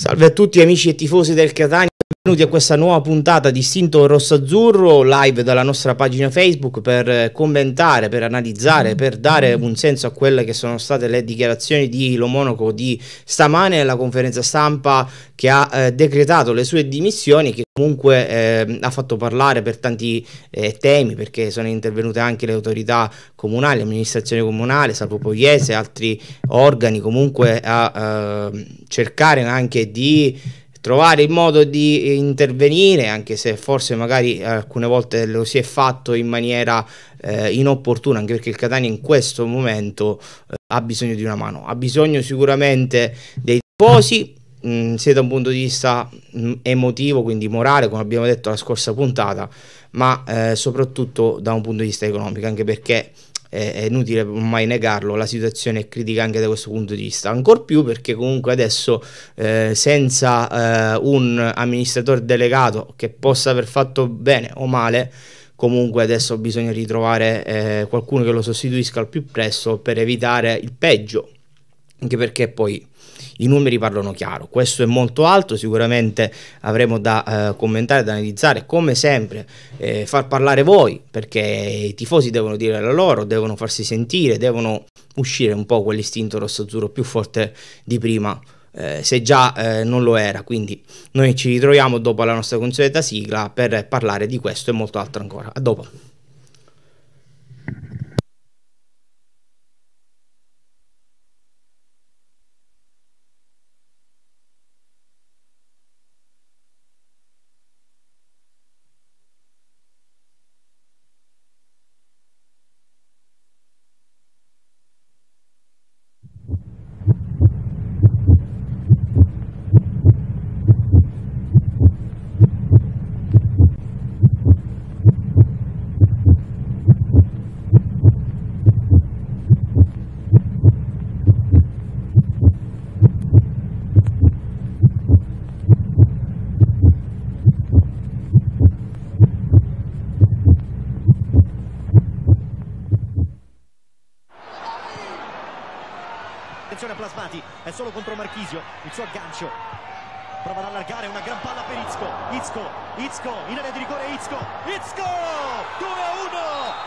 Salve a tutti amici e tifosi del Catania. Benvenuti a questa nuova puntata di Rosso Azzurro, live dalla nostra pagina Facebook per eh, commentare, per analizzare, per dare un senso a quelle che sono state le dichiarazioni di Lo Monaco di stamane alla conferenza stampa che ha eh, decretato le sue dimissioni che comunque eh, ha fatto parlare per tanti eh, temi perché sono intervenute anche le autorità comunali, l'amministrazione comunale, Salvo Pogliese, altri organi comunque a eh, cercare anche di trovare il modo di eh, intervenire, anche se forse magari alcune volte lo si è fatto in maniera eh, inopportuna, anche perché il Catania in questo momento eh, ha bisogno di una mano, ha bisogno sicuramente dei tifosi, mm, sia da un punto di vista mm, emotivo, quindi morale, come abbiamo detto la scorsa puntata, ma eh, soprattutto da un punto di vista economico, anche perché è inutile mai negarlo, la situazione è critica anche da questo punto di vista, ancor più perché comunque adesso eh, senza eh, un amministratore delegato che possa aver fatto bene o male, comunque adesso bisogna ritrovare eh, qualcuno che lo sostituisca al più presto per evitare il peggio, anche perché poi i numeri parlano chiaro, questo è molto alto, sicuramente avremo da eh, commentare, da analizzare, come sempre eh, far parlare voi, perché i tifosi devono dire la loro, devono farsi sentire, devono uscire un po' quell'istinto rosso-azzurro più forte di prima. Eh, se già eh, non lo era. Quindi noi ci ritroviamo dopo la nostra consueta sigla per parlare di questo e molto altro ancora. A dopo. Tecco 2-1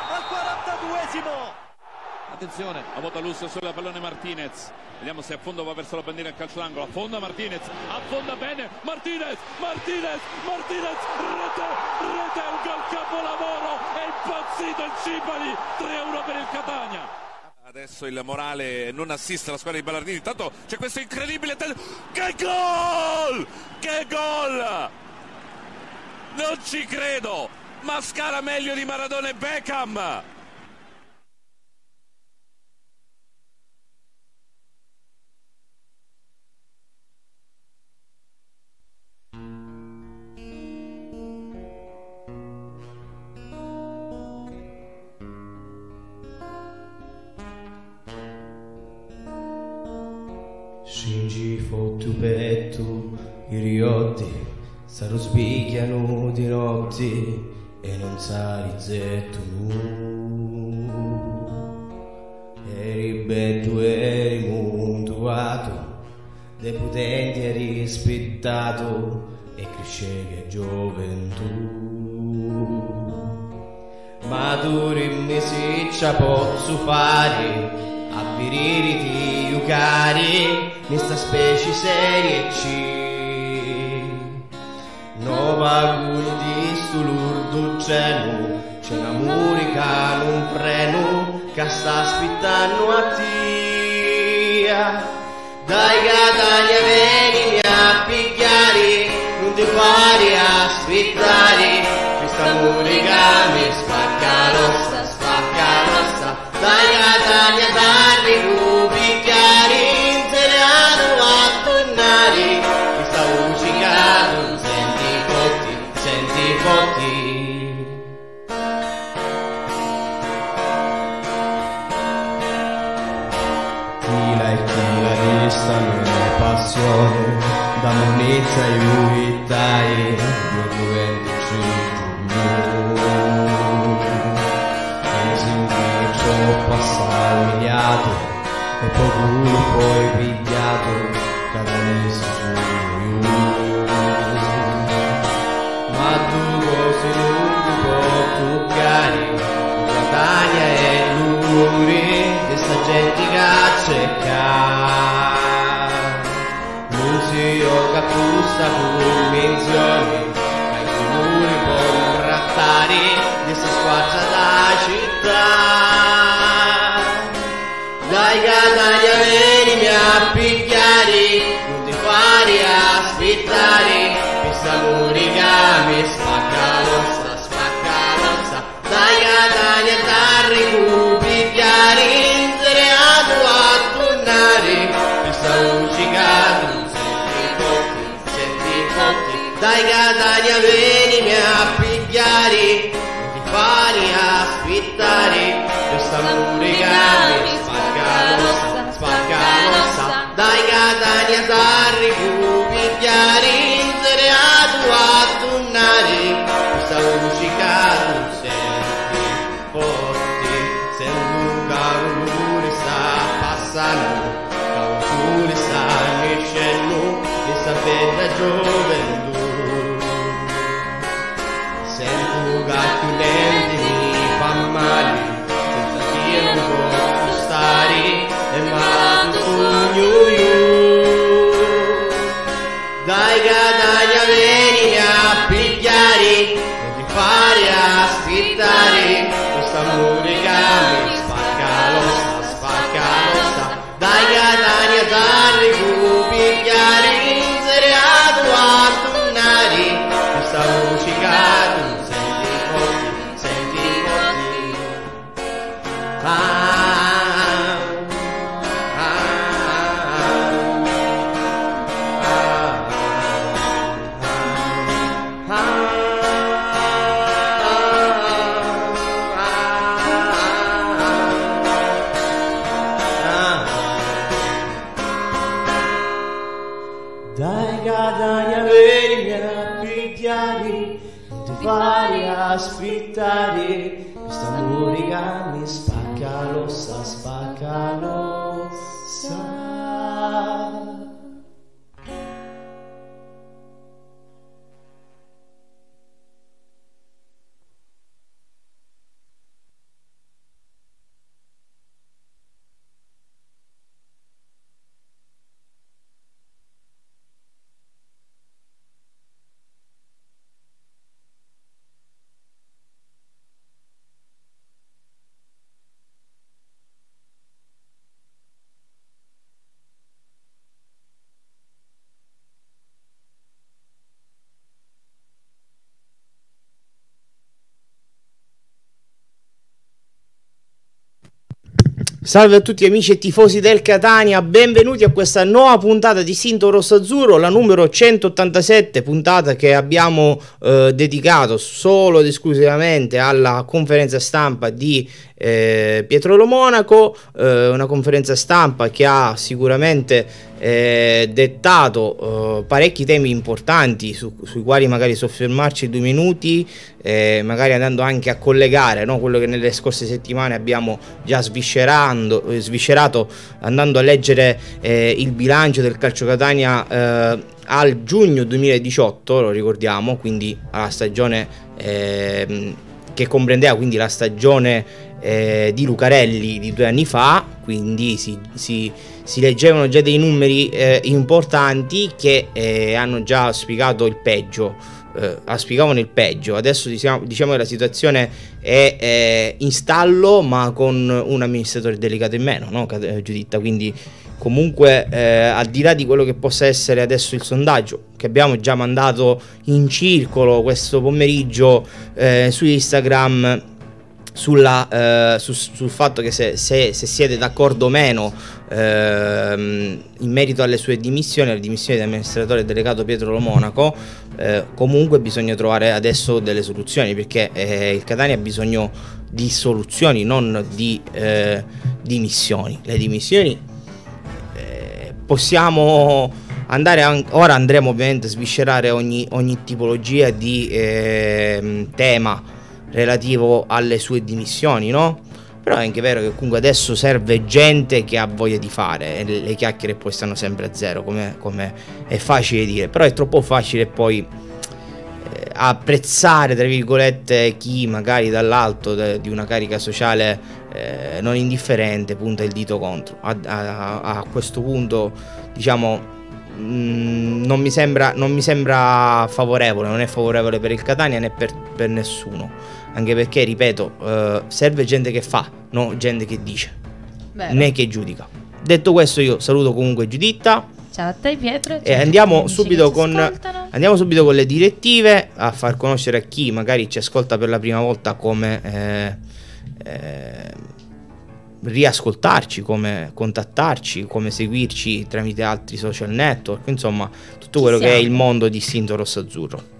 al 42esimo Attenzione, a Votalus sulla pallone Martinez. Vediamo se affonda fondo va verso la bandiera a calcio d'angolo. Affonda Martinez, affonda bene. Martinez, Martinez, Martinez, rete, rete, un gol capolavoro. È impazzito il Cipari. 3-1 per il Catania. Adesso il Morale non assiste alla squadra di Ballardini. Intanto c'è questo incredibile. Che gol! Che gol! Non ci credo! Mascara meglio di Maradona e Beckham. Shinji fottu pettu i riotti, sarò sbiglia nudi notti, e non sarizzetto nu eri bello eri muntuato deputenti e rispettato e crescevi a gioventù maturi mesiccia posso fare a viririti iucari questa specie serie C nova guni di stulu ducenu, ce la murica non prenu, che sta aspettando a tia. Dai gataglia venimi a picchiare, non ti pare a aspettare, questa murica mi spacca rossa, spacca rossa, dai gataglia dai. poi pigliato cada nessuno ma tu così lungo toccare la taglia è l'umore di sta gente caccia museo che apposta convenzione che comune può rattare di sta squarcia da città dai Catania pigliare, tutti ti fare aspettare, questa musica spacca rossa, spacca rossa, dai a dai a dare pigliare, essere a tua tornare, questa musica senti senti forti, dai a dai a Salve a tutti amici e tifosi del Catania, benvenuti a questa nuova puntata di Sinto Azzurro, la numero 187, puntata che abbiamo eh, dedicato solo ed esclusivamente alla conferenza stampa di eh, Pietrolo Monaco, eh, una conferenza stampa che ha sicuramente eh, dettato eh, parecchi temi importanti su, sui quali magari soffermarci due minuti, eh, magari andando anche a collegare no? quello che nelle scorse settimane abbiamo già eh, sviscerato, andando a leggere eh, il bilancio del calcio Catania eh, al giugno 2018, lo ricordiamo, quindi alla stagione ehm, che comprendeva quindi la stagione di Lucarelli di due anni fa, quindi si, si si leggevano già dei numeri eh, importanti che eh, hanno già spiegato il peggio. Eh, ah, spiegavano il peggio, adesso diciamo, diciamo che la situazione è, è eh, in stallo, ma con un amministratore delegato in meno, no, eh, Giuditta? Quindi, comunque, eh, al di là di quello che possa essere adesso il sondaggio, che abbiamo già mandato in circolo questo pomeriggio su Instagram sulla, eh, su, sul fatto che se, se, se, siete d'accordo o meno ehm, in merito alle sue dimissioni, alle dimissioni di amministratore delegato Pietro Lomonaco, eh, comunque bisogna trovare adesso delle soluzioni perché eh, il Catania ha bisogno di soluzioni, non di eh, dimissioni. Le dimissioni eh, possiamo andare an- ora andremo ovviamente a sviscerare ogni, ogni tipologia di ehm, tema relativo alle sue dimissioni, no? Però è anche vero che comunque adesso serve gente che ha voglia di fare e le chiacchiere poi stanno sempre a zero, come, come è facile dire, però è troppo facile poi eh, apprezzare, tra virgolette, chi magari dall'alto de, di una carica sociale eh, non indifferente punta il dito contro. a, a, a questo punto, diciamo, Mm, non, mi sembra, non, mi sembra, favorevole, non è favorevole per il Catania né per, per nessuno. Anche perché, ripeto, eh, serve gente che fa, non gente che dice, Vero. né che giudica. Detto questo, io saluto comunque Giuditta. Ciao a te Pietro. E andiamo subito, con, andiamo subito, con, le direttive a far conoscere a chi magari ci ascolta per la prima volta come eh, eh, riascoltarci, come contattarci, come seguirci tramite altri social network, insomma tutto quello che è il mondo di Sinto Rosso Azzurro.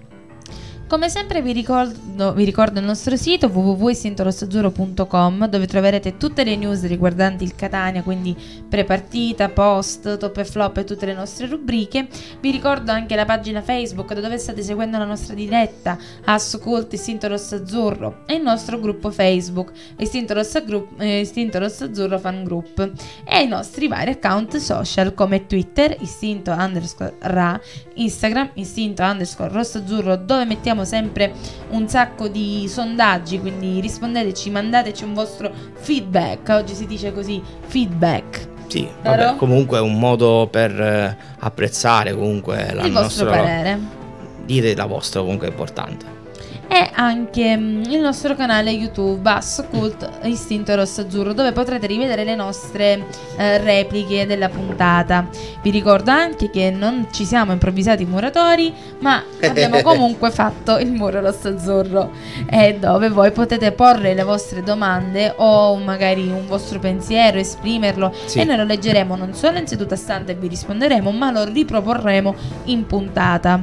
Come sempre vi ricordo, vi ricordo il nostro sito www.sintorossaggiuro.com dove troverete tutte le news riguardanti il Catania, quindi prepartita, post, top e flop e tutte le nostre rubriche. Vi ricordo anche la pagina Facebook da dove state seguendo la nostra diretta, Ascolti Istinto Rossazzurro e il nostro gruppo Facebook, Istinto, Rossa Group, Istinto Rossazzurro Fan Group e i nostri vari account social come Twitter, Istinto underscore Ra, Instagram, Istinto underscore Rossazzurro dove mettiamo facciamo sempre un sacco di sondaggi, quindi rispondeteci, mandateci un vostro feedback. Oggi si dice così, feedback. Sì, vabbè, comunque è un modo per eh, apprezzare comunque la il nostra... vostro parere. Dite la vostra comunque è importante e anche mm, il nostro canale YouTube Basso Cult Istinto Rosso Azzurro dove potrete rivedere le nostre eh, repliche della puntata. Vi ricordo anche che non ci siamo improvvisati muratori, ma abbiamo comunque fatto il muro rosso azzurro eh, dove voi potete porre le vostre domande o magari un vostro pensiero, esprimerlo sì. e noi lo leggeremo non solo in seduta stante e vi risponderemo, ma lo riproporremo in puntata.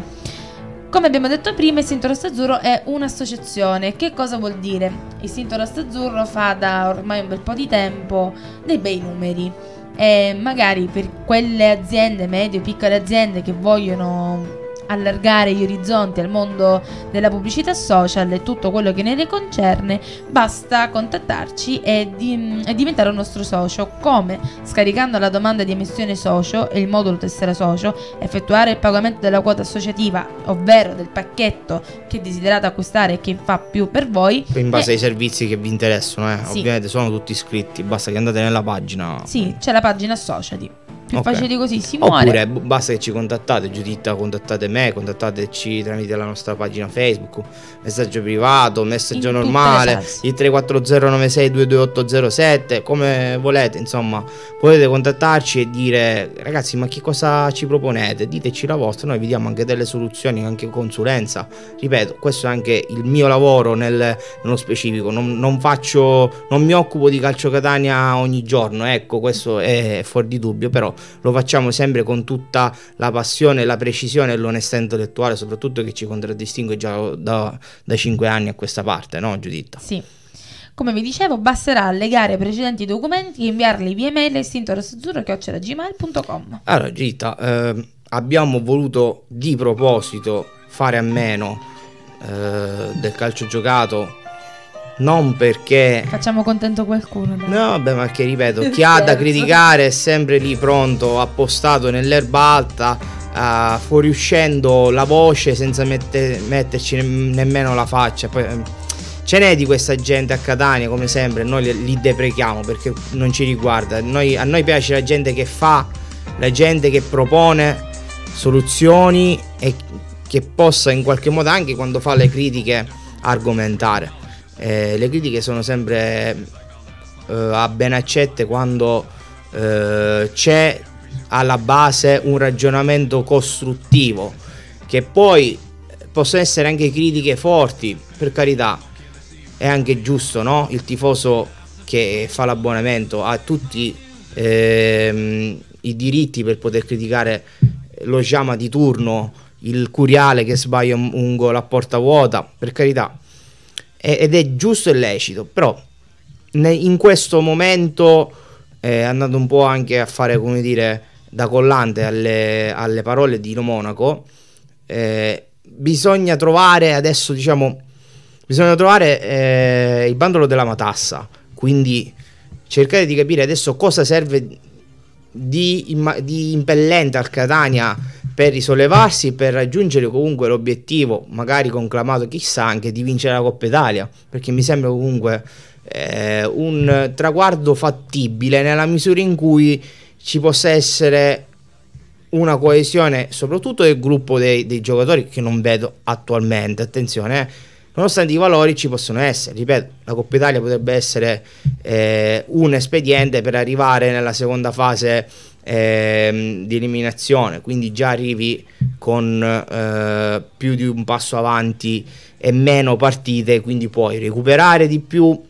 Come abbiamo detto prima, il Sinto Azzurro è un'associazione. Che cosa vuol dire? Il Sinto Azzurro fa da ormai un bel po' di tempo dei bei numeri e magari per quelle aziende, medie o piccole aziende che vogliono allargare gli orizzonti al mondo della pubblicità social e tutto quello che ne concerne, basta contattarci e, di, mm, e diventare un nostro socio. Come? Scaricando la domanda di emissione socio e il modulo tessera socio, effettuare il pagamento della quota associativa, ovvero del pacchetto che desiderate acquistare e che fa più per voi. In base e... Eh, ai servizi che vi interessano, eh. sì. ovviamente sono tutti iscritti, basta che andate nella pagina. Sì, c'è la pagina Associati. Più okay. facile di così, si muore. Oppure basta che ci contattate, Giuditta, contattate me, contattateci tramite la nostra pagina Facebook, messaggio privato, messaggio In normale, il 340962287, come volete, insomma, potete contattarci e dire ragazzi ma che cosa ci proponete? Diteci la vostra, noi vi diamo anche delle soluzioni, anche consulenza. Ripeto, questo è anche il mio lavoro nel, nello specifico, non, non faccio, non mi occupo di calcio Catania ogni giorno, ecco, questo è fuori di dubbio, però lo facciamo sempre con tutta la passione, la precisione e l'onestà intellettuale, soprattutto che ci contraddistingue già da, da 5 anni a questa parte, no Giuditta? Sì. Come vi dicevo, basterà allegare precedenti documenti e inviarli via mail a istintorazzurro.gmail.com Allora Giuditta, eh, abbiamo voluto di proposito fare a meno eh, del calcio giocato non perché... Facciamo contento qualcuno. Dai. No, vabbè, ma che ripeto, chi ha da criticare è sempre lì pronto, appostato nell'erba alta, uh, fuoriuscendo la voce senza mette- metterci ne- nemmeno la faccia. Poi, ehm, ce n'è di questa gente a Catania, come sempre, noi li, li deprechiamo perché non ci riguarda. Noi, a noi piace la gente che fa, la gente che propone soluzioni e che possa in qualche modo anche quando fa le critiche argomentare. Eh, le critiche sono sempre eh, a ben accette quando eh, c'è alla base un ragionamento costruttivo, che poi possono essere anche critiche forti, per carità, è anche giusto, no? Il tifoso che fa l'abbonamento ha tutti ehm, i diritti per poter criticare lo Giama di turno, il Curiale che sbaglia un gol a porta vuota, per carità, ed è giusto e lecito, però in questo momento è eh, andato un po' anche a fare, come dire, da collante alle, alle parole di Lo Monaco. Eh, bisogna trovare adesso, diciamo, bisogna trovare eh, il bandolo della matassa, quindi cercare di capire adesso cosa serve di, di impellente al Catania per risollevarsi, per raggiungere comunque l'obiettivo, magari conclamato chissà anche, di vincere la Coppa Italia, perché mi sembra comunque eh, un traguardo fattibile nella misura in cui ci possa essere una coesione soprattutto del gruppo dei, dei giocatori che non vedo attualmente, attenzione. Eh nonostante i valori ci possono essere. Ripeto, la Coppa Italia potrebbe essere eh, un espediente per arrivare nella seconda fase eh, di eliminazione, quindi già arrivi con eh, più di un passo avanti e meno partite, quindi puoi recuperare di più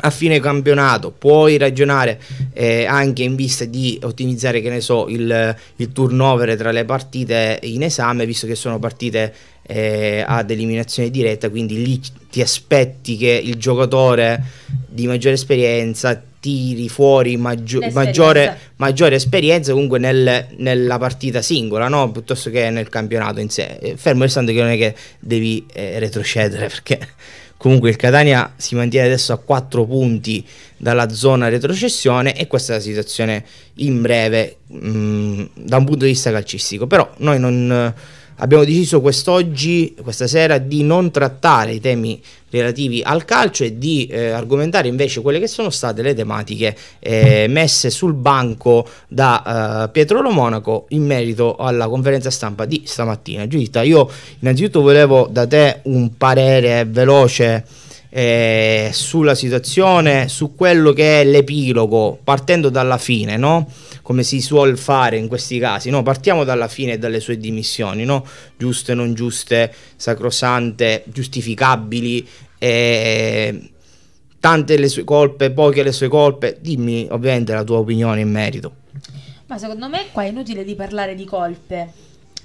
a fine campionato puoi ragionare eh, anche in vista di ottimizzare che ne so il, il turnover tra le partite in esame visto che sono partite eh, ad eliminazione diretta, quindi lì ti aspetti che il giocatore di maggiore esperienza tiri fuori maggio- maggiore, maggiore, esperienza comunque nel, nella partita singola no? piuttosto che nel campionato in sé eh, fermo restando che non è che devi eh, retrocedere perché comunque il Catania si mantiene adesso a 4 punti dalla zona retrocessione e questa è la situazione in breve mh, mm, da un punto di vista calcistico però noi non abbiamo deciso quest'oggi, questa sera, di non trattare i temi relativi al calcio e di eh, argomentare invece quelle che sono state le tematiche eh, messe sul banco da eh, Pietro Lomonaco in merito alla conferenza stampa di stamattina. Giuditta, io innanzitutto volevo da te un parere veloce eh, sulla situazione, su quello che è l'epilogo, partendo dalla fine, no? come si suol fare in questi casi, no? partiamo dalla fine e dalle sue dimissioni, no? giuste, non giuste, sacrosante, giustificabili. Eh, tante le sue colpe, poche le sue colpe. Dimmi ovviamente la tua opinione in merito. Ma secondo me qua è inutile di parlare di colpe.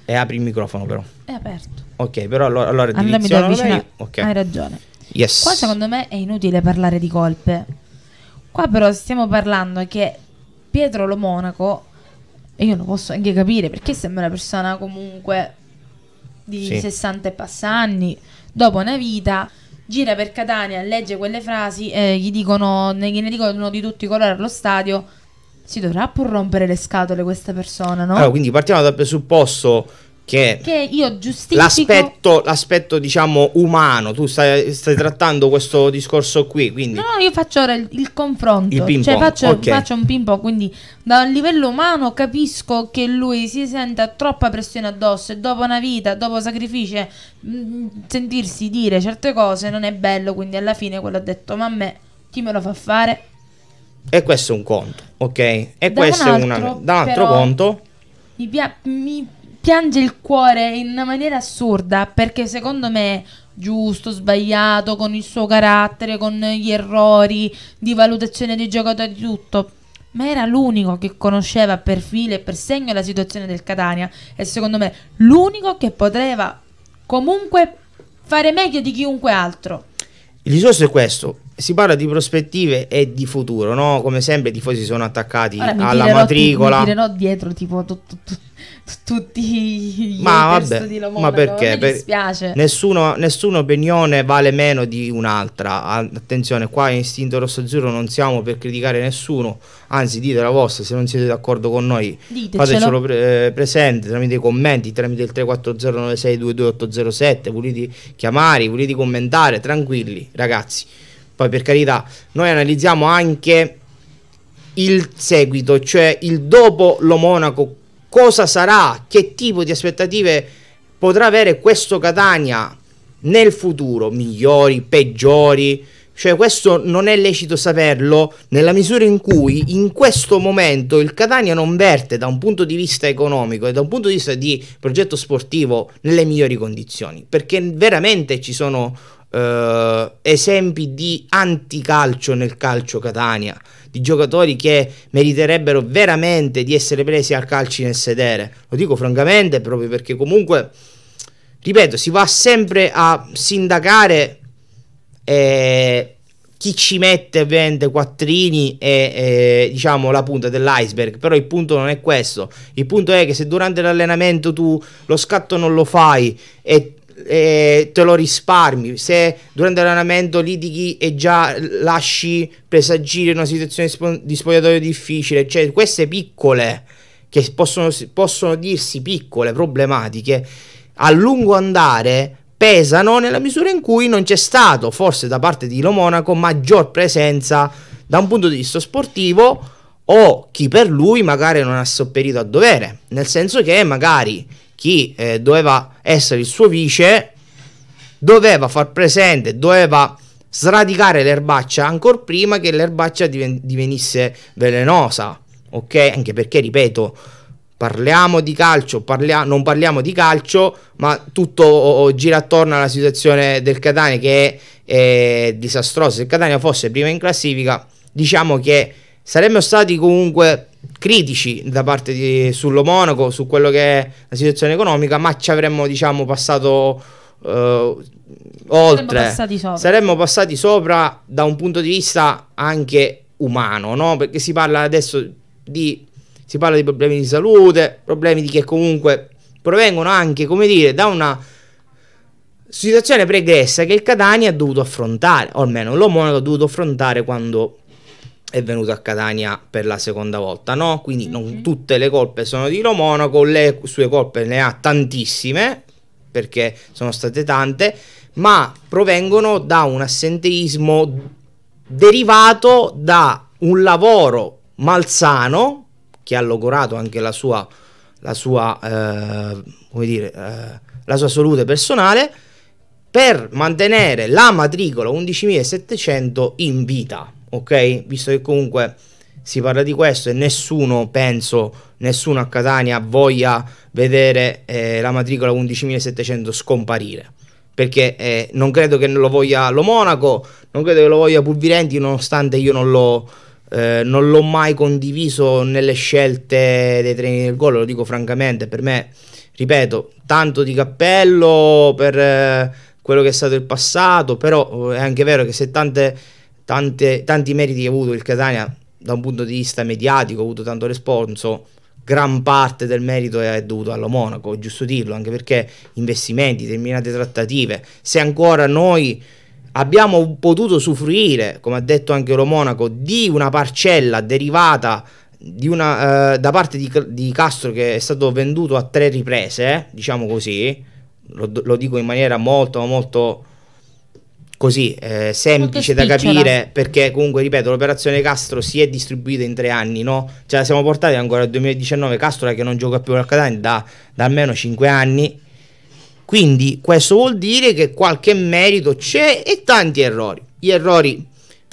E eh, apri il microfono però. È aperto. Ok, però allora, allora Andami da Hai ragione. Yes. Qua secondo me è inutile parlare di colpe. Qua però stiamo parlando che Pietro Lo Monaco, e io lo posso anche capire perché sembra una persona comunque di sì. 60 e passa anni, dopo una vita gira per Catania, legge quelle frasi, eh, gli dicono, ne, ne dicono di tutti i colori allo stadio, si dovrà pur rompere le scatole questa persona, no? Allora, quindi partiamo dal presupposto che, che io giustifico l'aspetto, l'aspetto diciamo umano tu stai, stai, trattando questo discorso qui quindi no, no io faccio ora il, il confronto il ping cioè faccio, okay. faccio un ping pong quindi dal livello umano capisco che lui si senta troppa pressione addosso e dopo una vita dopo sacrifici eh, mm, sentirsi dire certe cose non è bello quindi alla fine quello ha detto ma a me chi me lo fa fare e questo è un conto ok e da questo un altro, è una, da un altro conto mi piace piange il cuore in una maniera assurda perché secondo me giusto, sbagliato, con il suo carattere, con gli errori di valutazione dei giocatori, tutto. Ma era l'unico che conosceva per filo e per segno la situazione del Catania e secondo me l'unico che poteva comunque fare meglio di chiunque altro. Il discorso è questo, si parla di prospettive e di futuro, no? Come sempre i tifosi sono attaccati Ora, alla matricola. Ti, mi tirerò dietro tipo tutto. tutto tutti gli ma vabbè, di Lomone, ma perché? Per... dispiace. Nessuno, nessuna opinione vale meno di un'altra. Attenzione, qua in Istinto Rosso Azzurro non siamo per criticare nessuno, anzi dite la vostra se non siete d'accordo con noi. Fatecelo pre- eh, presente tramite i commenti, tramite il 3409622807 volete chiamare, volete commentare, tranquilli ragazzi. Poi per carità, noi analizziamo anche il seguito, cioè il dopo lo Monaco cosa sarà, che tipo di aspettative potrà avere questo Catania nel futuro, migliori, peggiori. Cioè questo non è lecito saperlo nella misura in cui in questo momento il Catania non verte da un punto di vista economico e da un punto di vista di progetto sportivo nelle migliori condizioni, perché veramente ci sono eh, esempi di anticalcio nel calcio Catania di giocatori che meriterebbero veramente di essere presi al calci nel sedere. Lo dico francamente proprio perché comunque, ripeto, si va sempre a sindacare eh, chi ci mette ovviamente quattrini e eh, diciamo la punta dell'iceberg, però il punto non è questo, il punto è che se durante l'allenamento tu lo scatto non lo fai e eh, te lo risparmi. Se durante l'allenamento litighi e già lasci presagire una situazione di spogliatoio difficile, cioè queste piccole, che possono, possono dirsi piccole problematiche, a lungo andare pesano nella misura in cui non c'è stato, forse da parte di Lo Monaco, maggior presenza da un punto di vista sportivo o chi per lui magari non ha sopperito a dovere, nel senso che magari chi eh, doveva essere il suo vice doveva far presente, doveva sradicare l'erbaccia ancora prima che l'erbaccia diven- divenisse velenosa, ok? Anche perché, ripeto, parliamo di calcio, parlia- non parliamo di calcio, ma tutto o- o gira attorno alla situazione del Catania che è, è disastrosa. Se il Catania fosse prima in classifica, diciamo che saremmo stati comunque critici da parte di, sullo Monaco, su quello che è la situazione economica, ma ci avremmo diciamo passato eh, oltre, saremmo passati, sopra. saremmo passati sopra da un punto di vista anche umano, no? perché si parla adesso di, si parla di problemi di salute, problemi di che comunque provengono anche, come dire, da una situazione pregressa che il Catania ha dovuto affrontare, o almeno l'Omonaco ha dovuto affrontare quando è venuto a Catania per la seconda volta, no? Quindi mm-hmm. non tutte le colpe sono di Lo Monaco, le sue colpe ne ha tantissime, perché sono state tante, ma provengono da un assenteismo derivato da un lavoro malsano che ha logorato anche la sua, la sua, eh, come dire, eh, la sua salute personale per mantenere la matricola 11700 in vita ok? Visto che comunque si parla di questo e nessuno, penso, nessuno a Catania voglia vedere eh, la matricola 11700 scomparire. Perché eh, non credo che lo voglia lo Monaco, non credo che lo voglia Pulvirenti, nonostante io non l'ho, eh, non l'ho mai condiviso nelle scelte dei treni del gol, lo dico francamente, per me, ripeto, tanto di cappello per eh, quello che è stato il passato, però eh, è anche vero che se tante tante, tanti meriti che ha avuto il Catania da un punto di vista mediatico, ha avuto tanto responso, gran parte del merito è dovuto allo Monaco, è giusto dirlo, anche perché investimenti, determinate trattative, se ancora noi abbiamo potuto usufruire, come ha detto anche lo Monaco, di una parcella derivata una, eh, da parte di, di, Castro che è stato venduto a tre riprese, eh, diciamo così, lo, lo dico in maniera molto, molto così eh, semplice da capire perché comunque ripeto l'operazione Castro si è distribuita in tre anni no? ce la siamo portati ancora al 2019 Castro che non gioca più al Catania da, da almeno cinque anni quindi questo vuol dire che qualche merito c'è e tanti errori gli errori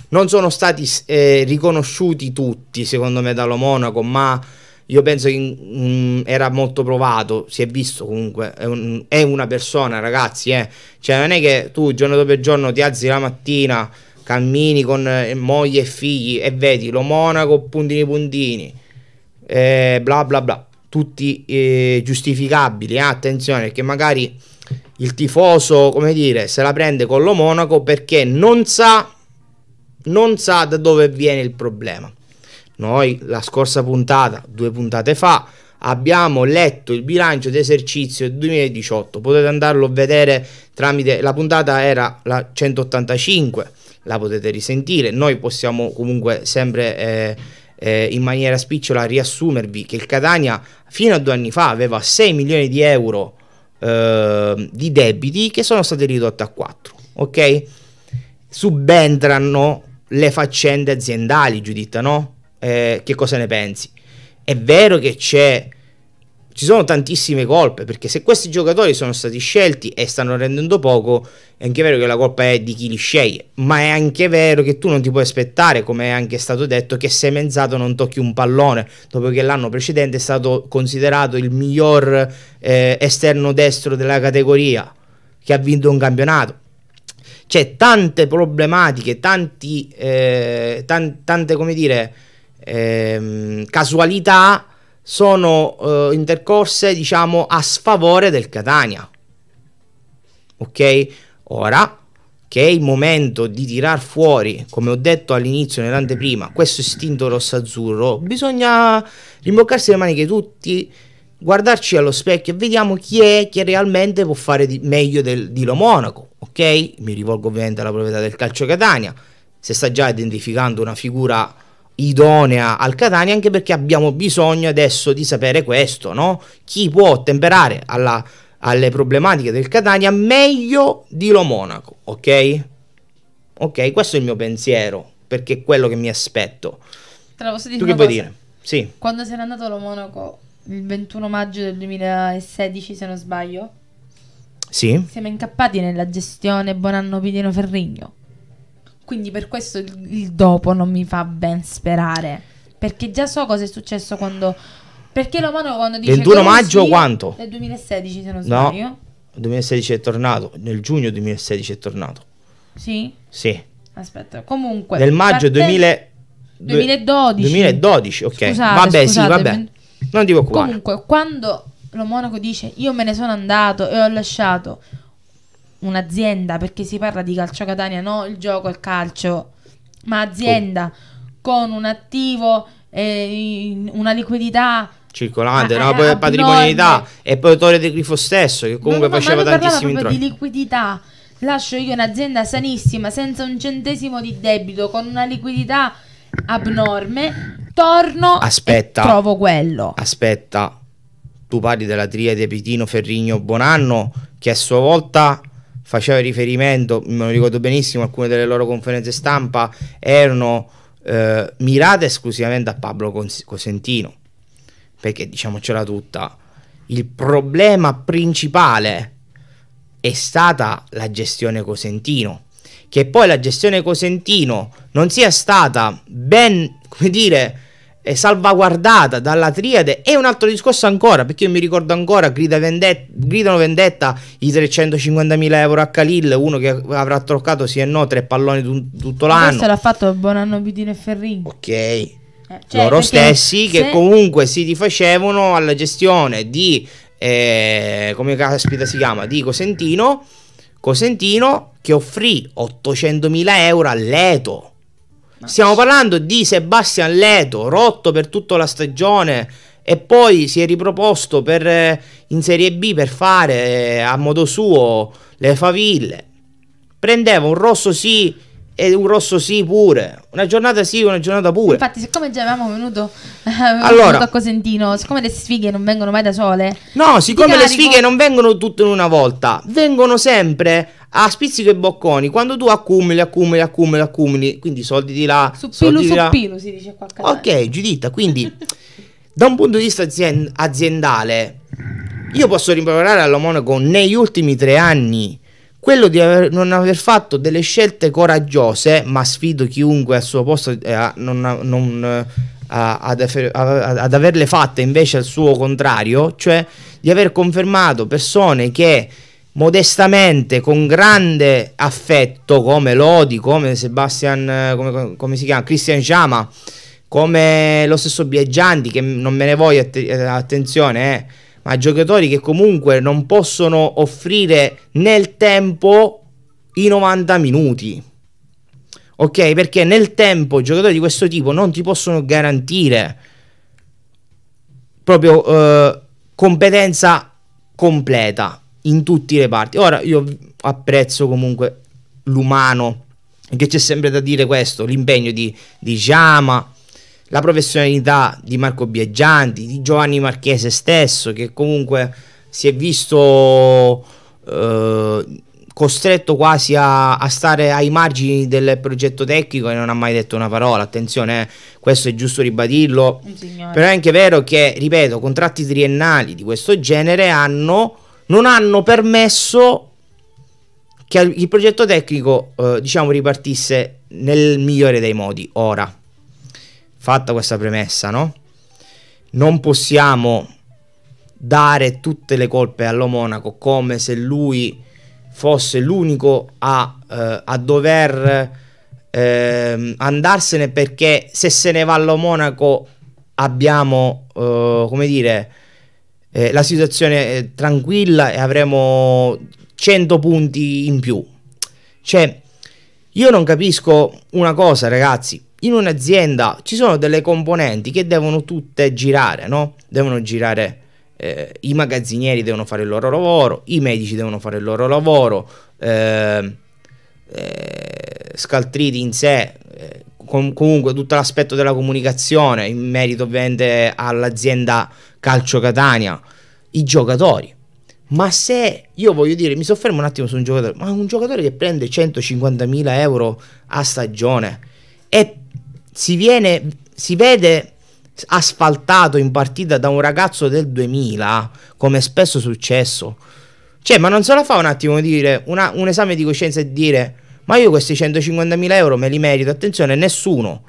non sono stati eh, riconosciuti tutti secondo me dallo Monaco ma io penso che mh, mm, era molto provato, si è visto comunque, è, un, è una persona ragazzi, eh. cioè non è che tu giorno dopo giorno ti alzi la mattina, cammini con eh, moglie e figli e vedi lo monaco, puntini puntini, eh, bla bla bla, tutti eh, giustificabili, eh, attenzione perché magari il tifoso, come dire, se la prende con lo monaco perché non sa, non sa da dove viene il problema. Noi la scorsa puntata, due puntate fa, abbiamo letto il bilancio d'esercizio 2018. Potete andarlo a vedere tramite la puntata era la 185, la potete risentire. Noi possiamo comunque sempre eh, eh, in maniera spicciola riassumervi che il Catania fino a due anni fa aveva 6 milioni di euro eh, di debiti che sono stati ridotti a 4, ok? Subentrano le faccende aziendali, Giuditta, no? eh, che cosa ne pensi. È vero che c'è ci sono tantissime colpe perché se questi giocatori sono stati scelti e stanno rendendo poco è anche vero che la colpa è di chi li sceglie ma è anche vero che tu non ti puoi aspettare come è anche stato detto che se Menzato non tocchi un pallone dopo che l'anno precedente è stato considerato il miglior eh, esterno destro della categoria che ha vinto un campionato c'è tante problematiche tanti, eh, tan- tante come dire ehm, casualità sono eh, intercorse diciamo a sfavore del Catania ok ora che è il momento di tirar fuori, come ho detto all'inizio nell'anteprima, questo istinto rosso-azzurro, bisogna rimboccarsi le maniche tutti, guardarci allo specchio e vediamo chi è che realmente può fare di meglio del, di Lo Monaco, ok? Mi rivolgo ovviamente alla proprietà del calcio Catania, se sta già identificando una figura idonea al Catania anche perché abbiamo bisogno adesso di sapere questo, no? Chi può temperare alla, alle problematiche del Catania meglio di Lo Monaco, ok? Ok, questo è il mio pensiero, perché è quello che mi aspetto. Te la posso dire tu che vuoi cosa? dire? Sì. Quando se n'è andato Lo Monaco il 21 maggio del 2016, se non sbaglio? Sì. Siamo incappati nella gestione Bonanno Pidino Ferrigno. Quindi per questo il, il dopo non mi fa ben sperare. Perché già so cosa è successo quando... Perché Romano quando dice... Il 21 maggio sì, quanto? Nel 2016 se non sbaglio. No, 2016 è tornato. Nel giugno 2016 è tornato. Sì? Sì. Aspetta, comunque... Nel maggio parte... 2000... 2012. 2012, ok. Scusate, vabbè, scusate, sì, vabbè. Non ti preoccupare. Comunque, quando lo monaco dice io me ne sono andato e ho lasciato un'azienda, perché si parla di calcio Catania, no il gioco al calcio, ma azienda oh. con un attivo, eh, una liquidità circolante, ah, no? Eh, poi patrimonialità e poi Torre De Grifo stesso che comunque no, no, faceva tantissimi introiti. di liquidità. Lascio io un'azienda sanissima senza un centesimo di debito con una liquidità abnorme, torno aspetta, e trovo quello. Aspetta. Tu parli della triade Pitino Ferrigno Buonanno, che a sua volta faceva riferimento, me lo ricordo benissimo, alcune delle loro conferenze stampa erano eh, mirate esclusivamente a Pablo Cons- Cosentino, perché diciamocela tutta, il problema principale è stata la gestione Cosentino, che poi la gestione Cosentino non sia stata ben, come dire, eh, salvaguardata dalla triade è un altro discorso ancora perché io mi ricordo ancora grida vendetta, gridano vendetta i 350.000 euro a Khalil uno che avrà toccato sì e no tre palloni t- tutto l'anno questo l'ha fatto Bonanno Bidine Ferri ok eh, cioè, loro stessi se... che comunque si rifacevano alla gestione di eh, come caspita si chiama di Cosentino Cosentino che offrì 800.000 euro a Leto Stiamo parlando di Sebastian Leto, rotto per tutta la stagione e poi si è riproposto per, eh, in Serie B per fare eh, a modo suo le faville. Prendeva un rosso sì e un rosso sì pure. Una giornata sì, una giornata pure. Infatti, siccome già avevamo venuto, avevamo allora, venuto a Cosentino, siccome le sfighe non vengono mai da sole. No, siccome le sfighe non vengono tutte in una volta, vengono sempre a ah, spizzico e bocconi, quando tu accumuli, accumuli, accumuli, accumuli, quindi soldi di là, suppilu, soldi di là. Suppilu, si dice qua a Ok, Giuditta, quindi da un punto di vista azien- aziendale, io posso rimproverare alla Monaco negli ultimi tre anni quello di aver, non aver fatto delle scelte coraggiose, ma sfido chiunque al suo posto eh, non, non, a, eh, ad, afer, ad averle fatte invece al suo contrario, cioè di aver confermato persone che modestamente, con grande affetto, come Lodi, come Sebastian, eh, come, come si chiama, Christian Giama, come lo stesso Biaggianti, che non me ne voglio, att- eh, attenzione, eh, ma giocatori che comunque non possono offrire nel tempo i 90 minuti. Ok, perché nel tempo giocatori di questo tipo non ti possono garantire proprio eh, competenza completa in tutte le parti. Ora io apprezzo comunque l'umano, che c'è sempre da dire questo, l'impegno di, di Giama, la professionalità di Marco Biaggianti, di Giovanni Marchese stesso, che comunque si è visto eh, costretto quasi a, a, stare ai margini del progetto tecnico e non ha mai detto una parola. Attenzione, eh, questo è giusto ribadirlo. Però è anche vero che, ripeto, contratti triennali di questo genere hanno non hanno permesso che il progetto tecnico, eh, diciamo, ripartisse nel migliore dei modi. Ora, fatta questa premessa, no? Non possiamo dare tutte le colpe all'O Monaco come se lui fosse l'unico a, eh, a dover eh, andarsene perché se se ne va all'O Monaco abbiamo, eh, come dire, eh, la situazione è tranquilla e avremo 100 punti in più. Cioè, io non capisco una cosa, ragazzi. In un'azienda ci sono delle componenti che devono tutte girare, no? Devono girare eh, i magazzinieri devono fare il loro lavoro, i medici devono fare il loro lavoro, eh, eh, Scaltriti in sé eh, com- comunque tutto l'aspetto della comunicazione in merito ovviamente all'azienda Calcio Catania, i giocatori. Ma se io voglio dire, mi soffermo un attimo su un giocatore, ma un giocatore che prende 150.000 euro a stagione e si, viene, si vede asfaltato in partita da un ragazzo del 2000, come è spesso successo, cioè ma non se la fa un attimo dire una, un esame di coscienza e dire ma io questi 150.000 euro me li merito. Attenzione, nessuno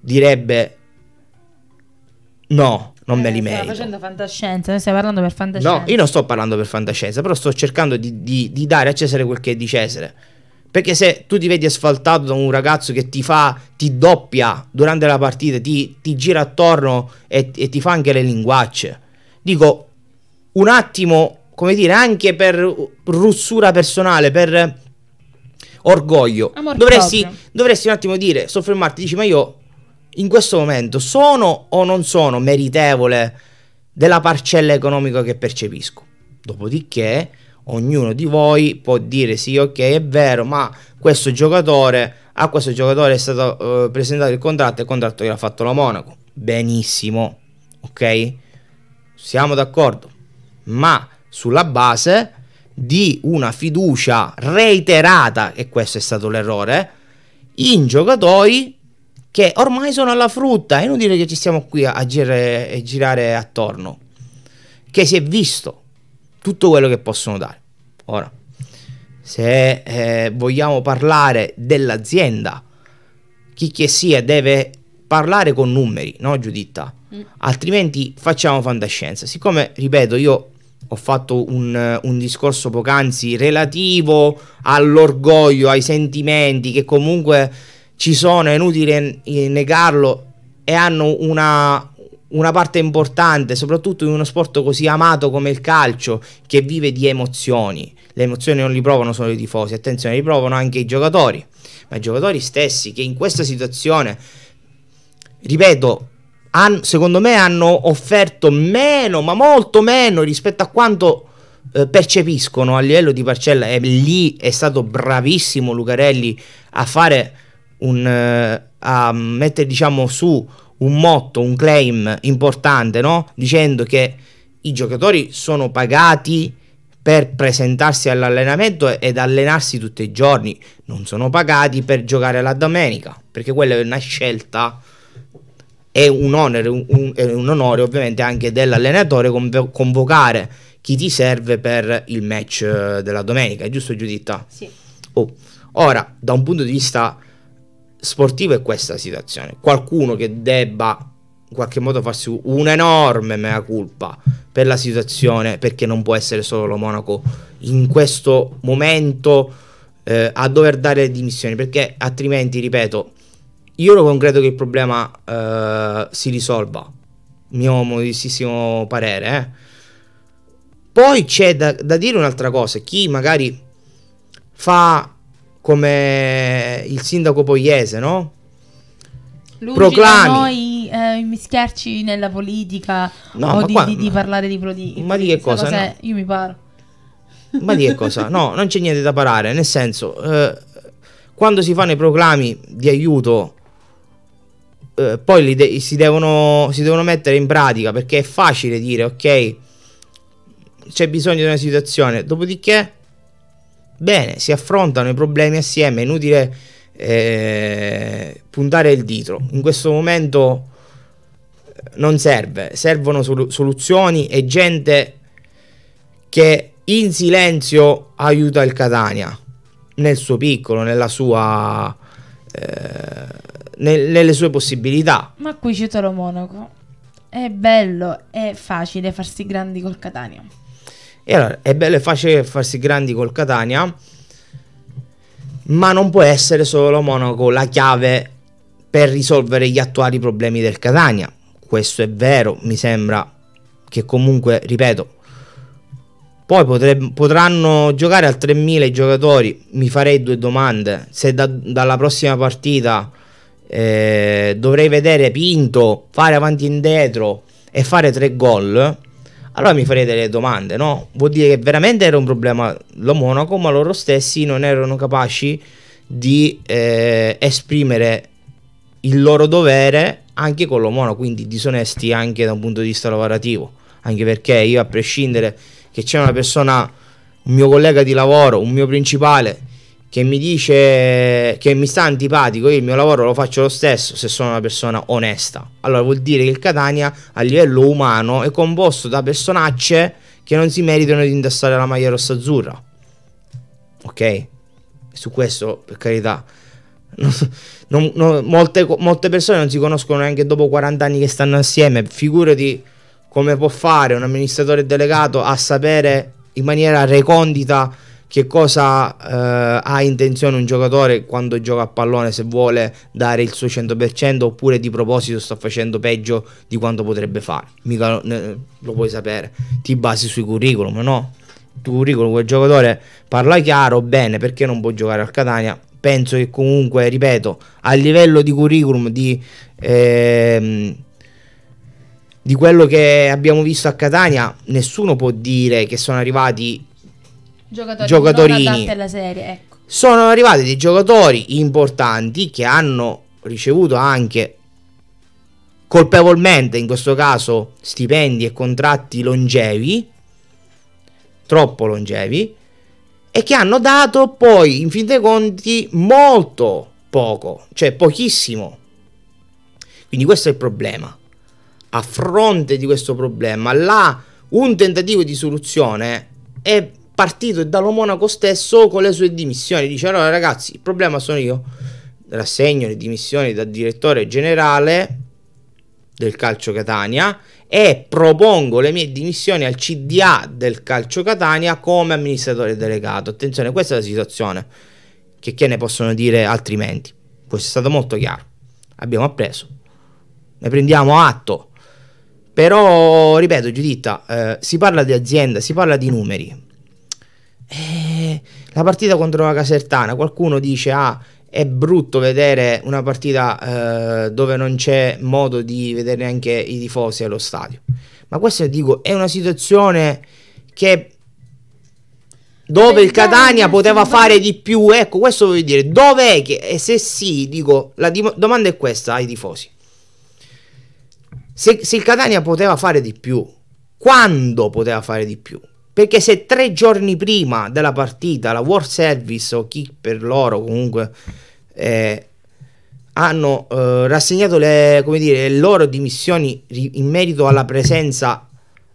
direbbe no, non eh, me li merito. Stiamo facendo fantascienza, noi stiamo parlando per fantascienza. No, io non sto parlando per fantascienza, però sto cercando di, di, di dare a Cesare quel che è di Cesare. Perché se tu ti vedi asfaltato da un ragazzo che ti fa, ti doppia durante la partita, ti, ti gira attorno e, e, ti fa anche le linguacce, dico un attimo, come dire, anche per russura personale, per orgoglio. Dovresti, dovresti, un attimo dire, soffermarti, dici ma io in questo momento sono o non sono meritevole della parcella economica che percepisco. Dopodiché ognuno di voi può dire sì, ok, è vero, ma questo giocatore, a questo giocatore è stato eh, presentato il contratto e il contratto gliel'ha fatto la Monaco. Benissimo, ok? Siamo d'accordo, ma sulla base di una fiducia reiterata, e questo è stato l'errore, in giocatori che ormai sono alla frutta. È inutile che ci stiamo qui a, girare, a girare attorno. Che si è visto tutto quello che possono dare. Ora, se eh, vogliamo parlare dell'azienda, chi che sia deve parlare con numeri, no Giuditta? Mm. Altrimenti facciamo fantascienza. Siccome, ripeto, io ho fatto un, eh, un, discorso poc'anzi relativo all'orgoglio, ai sentimenti che comunque ci sono, è inutile eh, negarlo, e hanno una, una parte importante, soprattutto in uno sport così amato come il calcio, che vive di emozioni. Le emozioni non li provano solo i tifosi, attenzione, li provano anche i giocatori, ma i giocatori stessi che in questa situazione, ripeto, han, secondo me hanno offerto meno, ma molto meno rispetto a quanto eh, percepiscono a livello di parcella e lì è stato bravissimo Lucarelli a fare un eh, a mettere diciamo su un motto, un claim importante, no? Dicendo che i giocatori sono pagati per presentarsi all'allenamento ed allenarsi tutti i giorni, non sono pagati per giocare la domenica, perché quella è una scelta è un onore, un, è un onore ovviamente anche dell'allenatore convocare chi ti serve per il match eh, della domenica, è giusto Giuditta? Sì. Oh. Ora, da un punto di vista sportivo è questa la situazione, qualcuno che debba in qualche modo farsi un'enorme mea culpa per la situazione, perché non può essere solo Monaco in questo momento eh, a dover dare le dimissioni, perché altrimenti, ripeto, io non credo che il problema eh, si risolva, mio modestissimo parere. Eh. Poi c'è da, da dire un'altra cosa, chi magari fa come il sindaco Pogliese, no? Lungi Proclami. da noi eh, mischiarci nella politica no, o di, qua, di, di, parlare di politica. Ma di che cosa? cosa no. Io mi paro. Ma di che cosa? No, non c'è niente da parare, nel senso, eh, quando si fanno i proclami di aiuto eh, poi de- si, devono, si devono mettere in pratica perché è facile dire ok c'è bisogno di una situazione dopodiché bene si affrontano i problemi assieme è inutile eh, puntare il dito in questo momento eh, non serve servono sol- soluzioni e gente che in silenzio aiuta il Catania nel suo piccolo nella sua eh, nel, nelle sue possibilità. Ma qui cito lo Monaco. È bello, e facile farsi grandi col Catania. E allora, è bello e facile farsi grandi col Catania, ma non può essere solo Monaco la chiave per risolvere gli attuali problemi del Catania. Questo è vero, mi sembra che comunque, ripeto, poi potre, potranno giocare al 3000 i giocatori, mi farei due domande, se da, dalla prossima partita eh, dovrei vedere Pinto fare avanti e indietro e fare tre gol, allora mi farei delle domande, no? Vuol dire che veramente era un problema lo Monaco, ma loro stessi non erano capaci di eh, esprimere il loro dovere anche con lo Monaco, quindi disonesti anche da un punto di vista lavorativo, anche perché io a prescindere che c'è una persona, un mio collega di lavoro, un mio principale, che mi dice che mi sta antipatico, io il mio lavoro lo faccio lo stesso se sono una persona onesta. Allora vuol dire che il Catania a livello umano è composto da personacce che non si meritano di indossare la maglia rossa azzurra. Ok? Su questo, per carità, non, non, molte, molte persone non si conoscono neanche dopo 40 anni che stanno assieme. Figurati come può fare un amministratore delegato a sapere in maniera recondita che cosa eh, ha intenzione un giocatore quando gioca a pallone, se vuole dare il suo 100% oppure di proposito sta facendo peggio di quanto potrebbe fare. Mica ne, lo puoi sapere, ti basi sui curriculum, no? Tu curriculum, quel giocatore parla chiaro, bene, perché non può giocare al Catania? Penso che comunque, ripeto, a livello di curriculum, di... Ehm, di quello che abbiamo visto a Catania, nessuno può dire che sono arrivati Giocatori, giocatorini. Alla serie, ecco. Sono arrivati dei giocatori importanti che hanno ricevuto anche colpevolmente, in questo caso, stipendi e contratti longevi, troppo longevi, e che hanno dato poi, in fin dei conti, molto poco, cioè pochissimo. Quindi questo è il problema. A fronte di questo problema, là un tentativo di soluzione è partito e dallo Monaco stesso con le sue dimissioni. Dice allora ragazzi, il problema sono io. Rassegno le dimissioni da direttore generale del calcio Catania e propongo le mie dimissioni al CDA del calcio Catania come amministratore delegato. Attenzione, questa è la situazione. Che, che ne possono dire altrimenti? Questo è stato molto chiaro. Abbiamo appreso. Ne prendiamo atto. Però, ripeto, Giuditta, eh, si parla di azienda, si parla di numeri eh, la partita contro la Casertana, qualcuno dice ah è brutto vedere una partita eh, dove non c'è modo di vedere neanche i tifosi allo stadio. Ma questo dico è una situazione che dove il Catania poteva fare di più, ecco, questo voglio dire, dov'è che e se sì, dico, la dim- domanda è questa ai tifosi. Se, se il Catania poteva fare di più, quando poteva fare di più? perché se tre giorni prima della partita la World Service o chi per loro comunque eh, hanno eh, rassegnato le, dire, le, loro dimissioni in merito alla presenza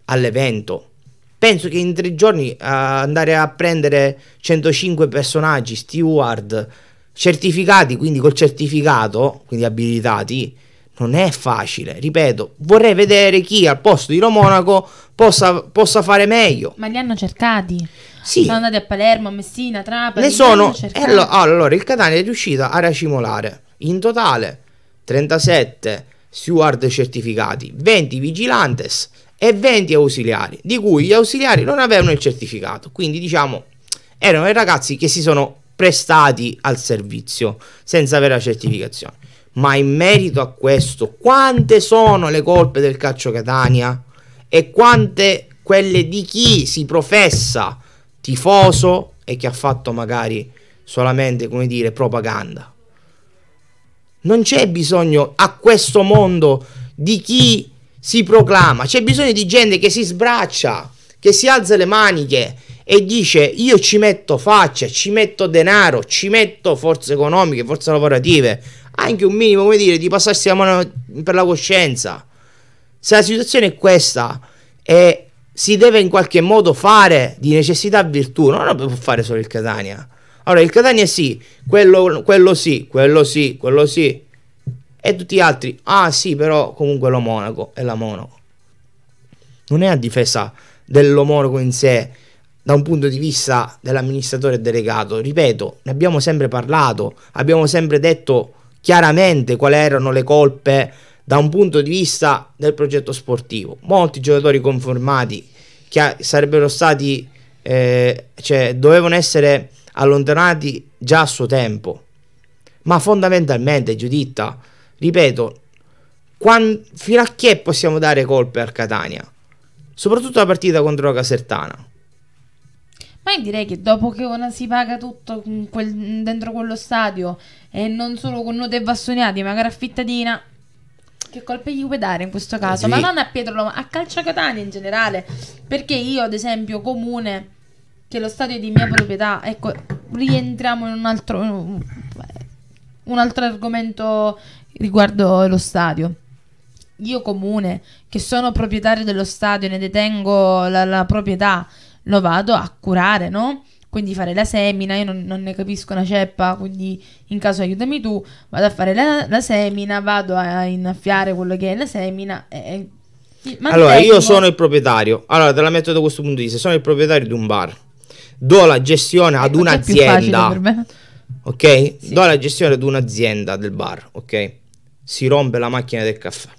all'evento, penso che in tre giorni eh, andare a prendere 105 personaggi, steward, certificati, quindi col certificato, quindi abilitati, non è facile. Ripeto, vorrei vedere chi al posto di Lo Monaco possa, possa fare meglio. Ma li hanno cercati? Sì. Sono andati a Palermo, a Messina, a Trapani. Ne sono. Allora, allora, il Catania è riuscito a racimolare in totale 37 steward certificati, 20 vigilantes e 20 ausiliari, di cui gli ausiliari non avevano il certificato. Quindi, diciamo, erano i ragazzi che si sono prestati al servizio senza avere la certificazione. Ma in merito a questo, quante sono le colpe del calcio Catania? E quante quelle di chi si professa tifoso e che ha fatto magari solamente, come dire, propaganda? Non c'è bisogno a questo mondo di chi si proclama, c'è bisogno di gente che si sbraccia, che si alza le maniche e dice io ci metto faccia, ci metto denaro, ci metto forze economiche, forze lavorative, anche un minimo, come dire, di passarsi la mano per la coscienza. Se la situazione è questa e si deve in qualche modo fare di necessità virtù, non lo può fare solo il Catania. Allora, il Catania sì, quello, quello sì, quello sì, quello sì. E tutti gli altri, ah sì, però comunque lo Monaco è la Monaco. Non è a difesa dello Monaco in sé, da un punto di vista dell'amministratore delegato. Ripeto, ne abbiamo sempre parlato, abbiamo sempre detto chiaramente quali erano le colpe da un punto di vista del progetto sportivo. Molti giocatori conformati che sarebbero stati, eh, cioè dovevano essere allontanati già a suo tempo. Ma fondamentalmente, Giuditta, ripeto, quando, fino a che possiamo dare colpe al Catania? Soprattutto la partita contro la Casertana. Ma io direi che dopo che una si paga tutto quel, dentro quello stadio e non solo con note e bastoniati, magari a fittadina, che colpe gli puoi dare in questo caso? Sì. Ma non a Pietro Loma, a Calcio Catania in generale. Perché io, ad esempio, comune, che lo stadio è di mia proprietà, ecco, rientriamo in un altro, un altro argomento riguardo lo stadio io comune che sono proprietario dello stadio, ne detengo la, la proprietà, lo vado a curare, no? Quindi fare la semina, io non, non ne capisco una ceppa, quindi in caso aiutami tu, vado a fare la, la semina, vado a innaffiare quello che è la semina e, e allora, io sono il proprietario. Allora, te la metto da questo punto di vista. Sono il proprietario di un bar. Do la gestione ad ecco, un'azienda. Ok? Sì. Do la gestione ad un'azienda del bar, ok? Si rompe la macchina del caffè.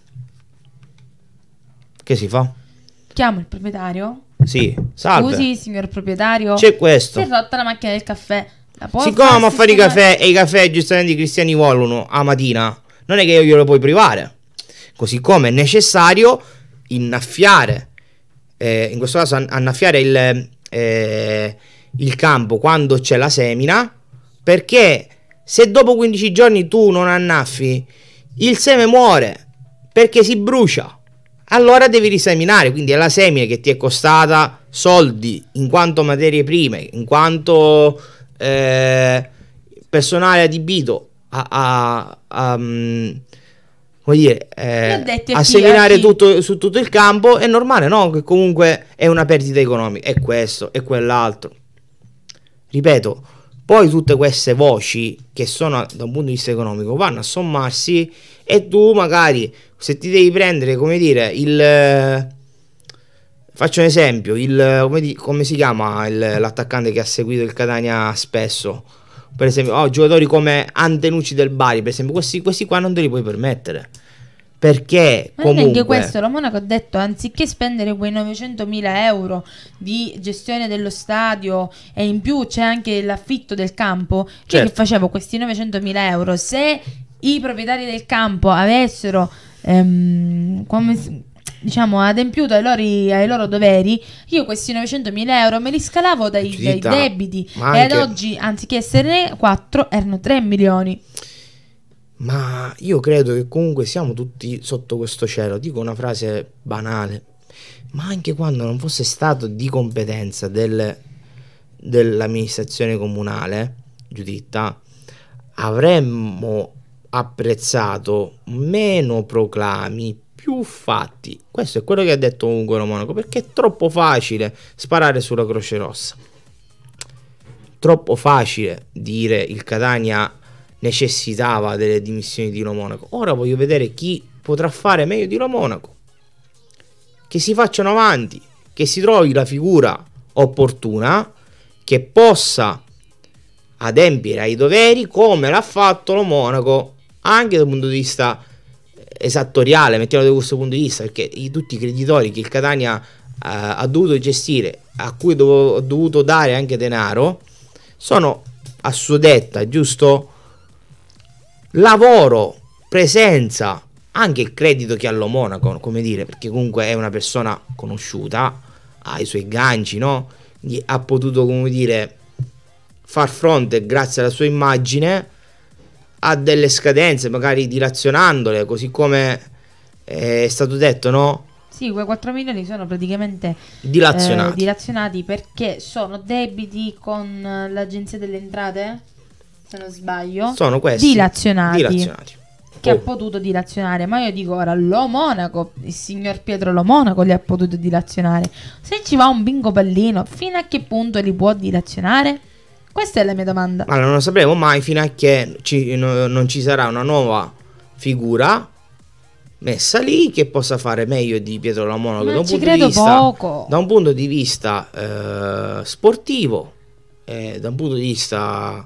Che si fa? Chiamo il proprietario sì, salve. Scusi, signor proprietario. C'è questo. Si è rotta la macchina del caffè. La può Siccome a fare i caffè e i caffè giustamente i cristiani vogliono a mattina, non è che io glielo puoi privare. Così come è necessario innaffiare, eh, in questo caso annaffiare il, eh, il campo quando c'è la semina, perché se dopo 15 giorni tu non annaffi, il seme muore perché si brucia allora devi riseminare, quindi è la semina che ti è costata soldi in quanto materie prime, in quanto eh, personale adibito a, a, a um, come dire, eh, a seminare tutto, su tutto il campo, è normale, no? Che comunque è una perdita economica, è questo, è quell'altro. Ripeto, poi tutte queste voci che sono da un punto di vista economico vanno a sommarsi e tu magari se ti devi prendere, come dire, il... Faccio un esempio, il, come, di, come si chiama il, l'attaccante che ha seguito il Catania spesso? Per esempio, oh, giocatori come Antenucci del Bari, per esempio, questi, questi qua non te li puoi permettere perché Ma comunque... anche questo la Monaco ha detto anziché spendere quei 900 mila euro di gestione dello stadio e in più c'è anche l'affitto del campo certo. io che certo. facevo questi 900 mila euro se i proprietari del campo avessero ehm, come, diciamo, adempiuto ai loro, ai loro, doveri, io questi 900.000 euro me li scalavo dai, dai debiti e ad oggi anziché essere 4 erano 3 milioni. Ma io credo che comunque siamo tutti sotto questo cielo. Dico una frase banale, ma anche quando non fosse stato di competenza del, dell'amministrazione comunale, Giuditta, avremmo apprezzato meno proclami, più fatti. Questo è quello che ha detto Ugo Monaco, perché è troppo facile sparare sulla Croce Rossa. Troppo facile dire il Catania necessitava delle dimissioni di Lo Monaco. Ora voglio vedere chi potrà fare meglio di Lo Monaco. Che si facciano avanti, che si trovi la figura opportuna che possa adempiere ai doveri come l'ha fatto lo Monaco anche dal punto di vista eh, esattoriale, mettiamolo da questo punto di vista, perché i, tutti i creditori che il Catania eh, ha dovuto gestire, a cui ho dovuto dare anche denaro, sono a sua detta, giusto? Lavoro, presenza, anche il credito che ha lo Monaco, come dire, perché comunque è una persona conosciuta, ha i suoi ganci, no? Quindi ha potuto, come dire, far fronte grazie alla sua immagine ha delle scadenze, magari dilazionandole, così come eh, è stato detto, no? Sì, quei 4 milioni sono praticamente eh, dilazionati, eh, dilazionati perché sono debiti con l'Agenzia delle Entrate, se non sbaglio. Sono questi. Dilazionati. dilazionati. Che oh. ha potuto dilazionare, ma io dico ora lo Monaco, il signor Pietro Lo Monaco li ha potuto dilazionare. Se ci va un bingo pallino, fino a che punto li può dilazionare? Questa è la mia domanda. Allora, non lo sapremo mai fino a che ci, no, non ci sarà una nuova figura messa lì che possa fare meglio di Pietro Lamonaco da, da un punto di vista eh, sportivo eh, da un punto di vista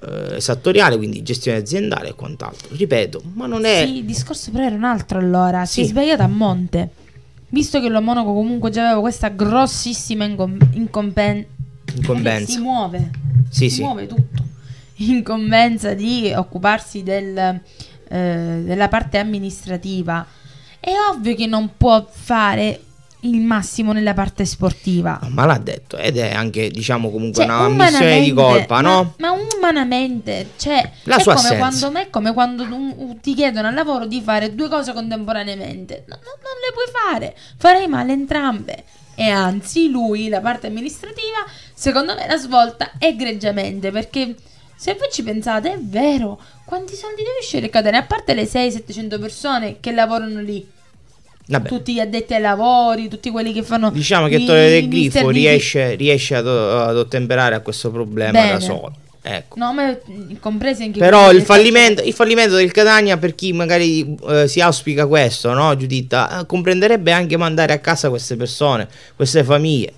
eh, esattoriale quindi gestione aziendale e quant'altro ripeto ma non è sì, il discorso però era un altro allora si è sbagliato a monte visto che lo Monaco comunque già aveva questa grossissima incom- incompen- incombenza. Eh, si muove, sì, si sì. muove tutto. Incombenza di occuparsi del, eh, della parte amministrativa. È ovvio che non può fare il massimo nella parte sportiva. ma l'ha detto ed è anche, diciamo, comunque cioè, una missione di colpa, no? Ma, ma umanamente, cioè, La è, sua come quando, è come quando ti chiedono al lavoro di fare due cose contemporaneamente. No, no, non le puoi fare, farei male entrambe. E anzi, lui, la parte amministrativa, Secondo me la svolta è egregiamente perché se voi ci pensate è vero, quanti soldi deve uscire il Catania? A parte le 600-700 persone che lavorano lì. Vabbè. Tutti gli addetti ai lavori, tutti quelli che fanno... Diciamo che Torre del Grifo riesce, riesce ad, ad, ottemperare a questo problema Bene. da solo. Ecco. No, ma compresi anche Però il fallimento, il fallimento, del Catania per chi magari eh, si auspica questo, no, Giuditta, eh, comprenderebbe anche mandare a casa queste persone, queste famiglie.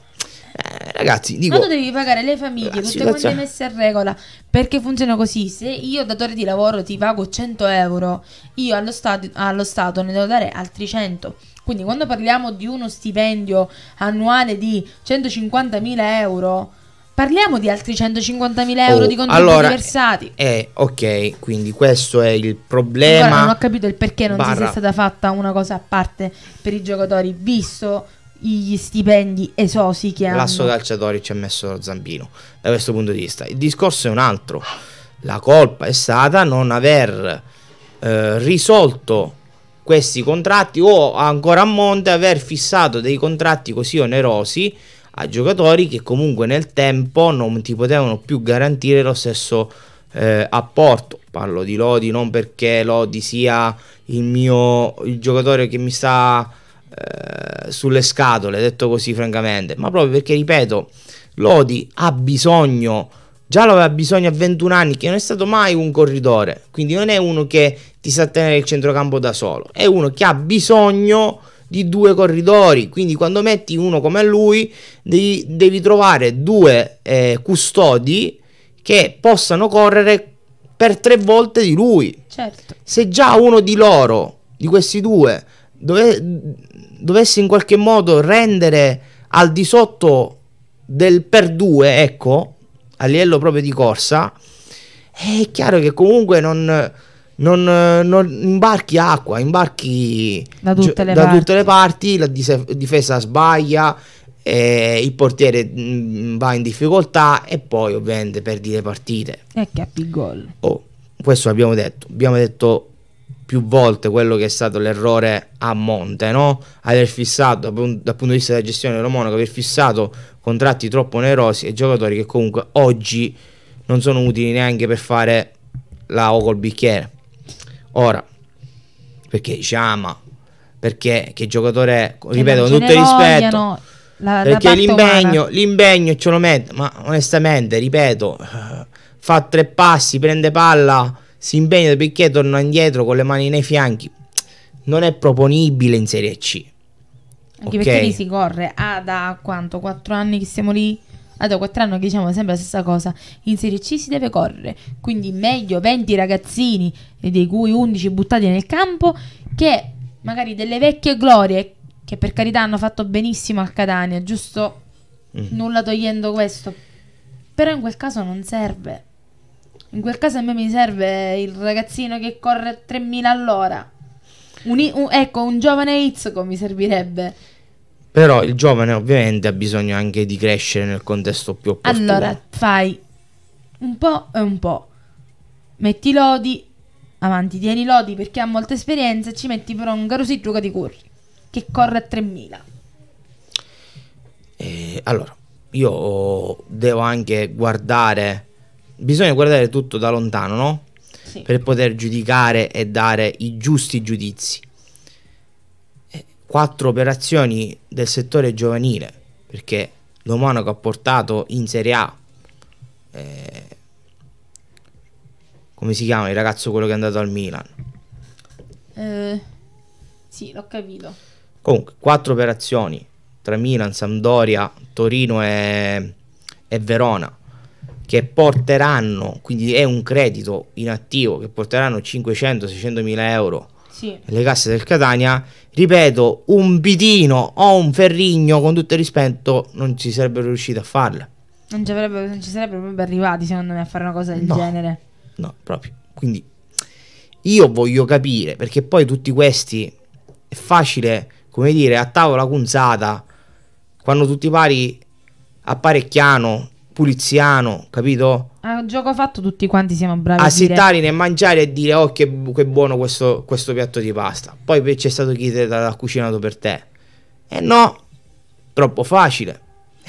Eh, ragazzi, dico, Quando devi pagare le famiglie, tutte situazione... quante messe a regola, perché funziona così? Se io datore di lavoro ti pago 100 euro, io allo, stato, allo Stato ne devo dare altri 100. Quindi quando parliamo di uno stipendio annuale di 150.000 euro, Parliamo di altri 150.000 euro oh, di contributi allora, versati. Eh, eh ok, quindi questo è il problema. Ancora non ho capito il perché non barra. si sia stata fatta una cosa a parte per i giocatori, visto gli stipendi esosi che hanno. L'asso calciatori ci ha messo lo zampino da questo punto di vista. Il discorso è un altro. La colpa è stata non aver eh, risolto questi contratti o ancora a monte aver fissato dei contratti così onerosi a giocatori che comunque nel tempo non ti potevano più garantire lo stesso eh, apporto. Parlo di Lodi non perché Lodi sia il mio il giocatore che mi sta eh, sulle scatole, detto così francamente, ma proprio perché, ripeto, Lodi ha bisogno, già lo aveva bisogno a 21 anni, che non è stato mai un corridore, quindi non è uno che ti sa tenere il centrocampo da solo, è uno che ha bisogno di due corridori, quindi quando metti uno come lui devi, devi trovare due eh, custodi che possano correre per tre volte di lui. Certo. Se già uno di loro, di questi due, dove, dovesse in qualche modo rendere al di sotto del per due, ecco, a livello proprio di corsa, eh, è chiaro che comunque non, non, non imbarchi acqua, imbarchi da tutte le, da parti. Tutte le parti. la difesa sbaglia, eh, il portiere mm, va in difficoltà e poi ovviamente perdi le partite. E che gol. Oh, questo l'abbiamo detto, abbiamo detto più volte quello che è stato l'errore a monte, no? Aver fissato, dal punto di vista della gestione dello Monaco, aver fissato contratti troppo onerosi e giocatori che comunque oggi non sono utili neanche per fare la O col bicchiere. Ora, perché Giama, ah, perché che giocatore, ripeto, con tutto il rispetto... La, perché la l'impegno, umana. l'impegno ce lo mette, ma onestamente, ripeto, eh, fa tre passi, prende palla si impegna perché torna indietro con le mani nei fianchi. Non è proponibile in Serie C. Anche okay. perché lì si corre ah, da quanto? 4 anni che siamo lì? Ah, da 4 anni che diciamo sempre la stessa cosa. In Serie C si deve correre. Quindi meglio 20 ragazzini, eh, dei cui 11 buttati nel campo, che magari delle vecchie glorie che per carità hanno fatto benissimo al Catania, giusto? Mm. Nulla togliendo questo. Però in quel caso non serve. In quel caso a me mi serve il ragazzino che corre a 3000 all'ora. Un, un, ecco, un giovane Itzco mi servirebbe. Però il giovane ovviamente ha bisogno anche di crescere nel contesto più opportuno. Allora, fai un po' e un po'. Metti Lodi avanti, tieni Lodi perché ha molta esperienza e ci metti però un Garositruca di Curri che corre a 3000. Eh, allora, io devo anche guardare bisogna guardare tutto da lontano, no? Sì. Per poter giudicare e dare i giusti giudizi. Eh, quattro operazioni del settore giovanile, perché lo Monaco ha portato in Serie A, eh, come si chiama il ragazzo quello che è andato al Milan? Eh, sì, l'ho capito. Comunque, quattro operazioni tra Milan, Sampdoria, Torino e, e Verona che porteranno, quindi è un credito inattivo che porteranno 500-600 mila euro sì. nelle casse del Catania, ripeto, un Bitino o un Ferrigno con tutto il rispetto non ci sarebbero riusciti a farla. Non ci, avrebbero, non ci sarebbero proprio arrivati secondo me a fare una cosa del no, genere. No, proprio. Quindi io voglio capire perché poi tutti questi è facile, come dire, a tavola cunzata, quando tutti i pari apparecchiano puliziano, capito? È un gioco fatto, tutti quanti siamo bravi a, a sentare nel mangiare e dire oh che, che buono questo, questo, piatto di pasta. Poi c'è stato chi te l'ha cucinato per te. E eh no, troppo facile.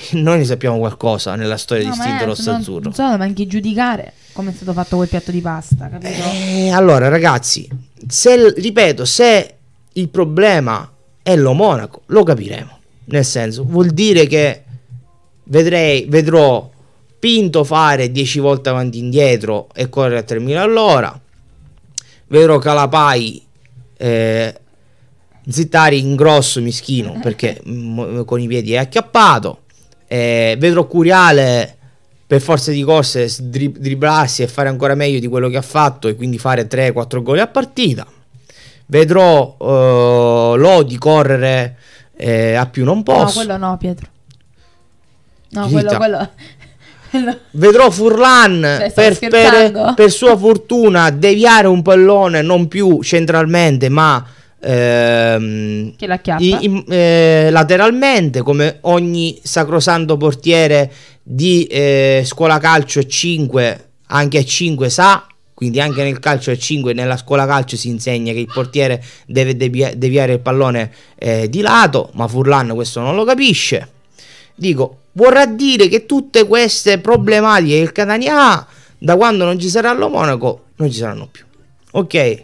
Noi ne sappiamo qualcosa nella storia no, di Stinto eh, Rosso non, Azzurro. Non so, ma anche giudicare come è stato fatto quel piatto di pasta, capito? Eh, allora ragazzi, se, ripeto, se il problema è lo Monaco, lo capiremo. Nel senso, vuol dire che vedrei, vedrò spinto fare 10 volte avanti e indietro e correre a 3.000 all'ora. Vero Calapai eh, zittari in grosso mischino perché m- con i piedi è acchiappato. Eh, vedrò Curiale per forza di corse dri- driblarsi e fare ancora meglio di quello che ha fatto e quindi fare 3-4 gol a partita. Vedrò eh, Lodi correre eh, a più non posso. No, quello no, Pietro. No, quello, quello, Vedrò Furlan cioè, per, per, per, sua fortuna deviare un pallone non più centralmente ma ehm, la in, in, eh, lateralmente come ogni sacrosanto portiere di eh, scuola calcio 5 anche a 5 sa quindi anche nel calcio a 5 nella scuola calcio si insegna che il portiere deve deviare il pallone eh, di lato ma Furlan questo non lo capisce dico vorrà dire che tutte queste problematiche che il Catania ha, da quando non ci sarà lo Monaco, non ci saranno più. Ok?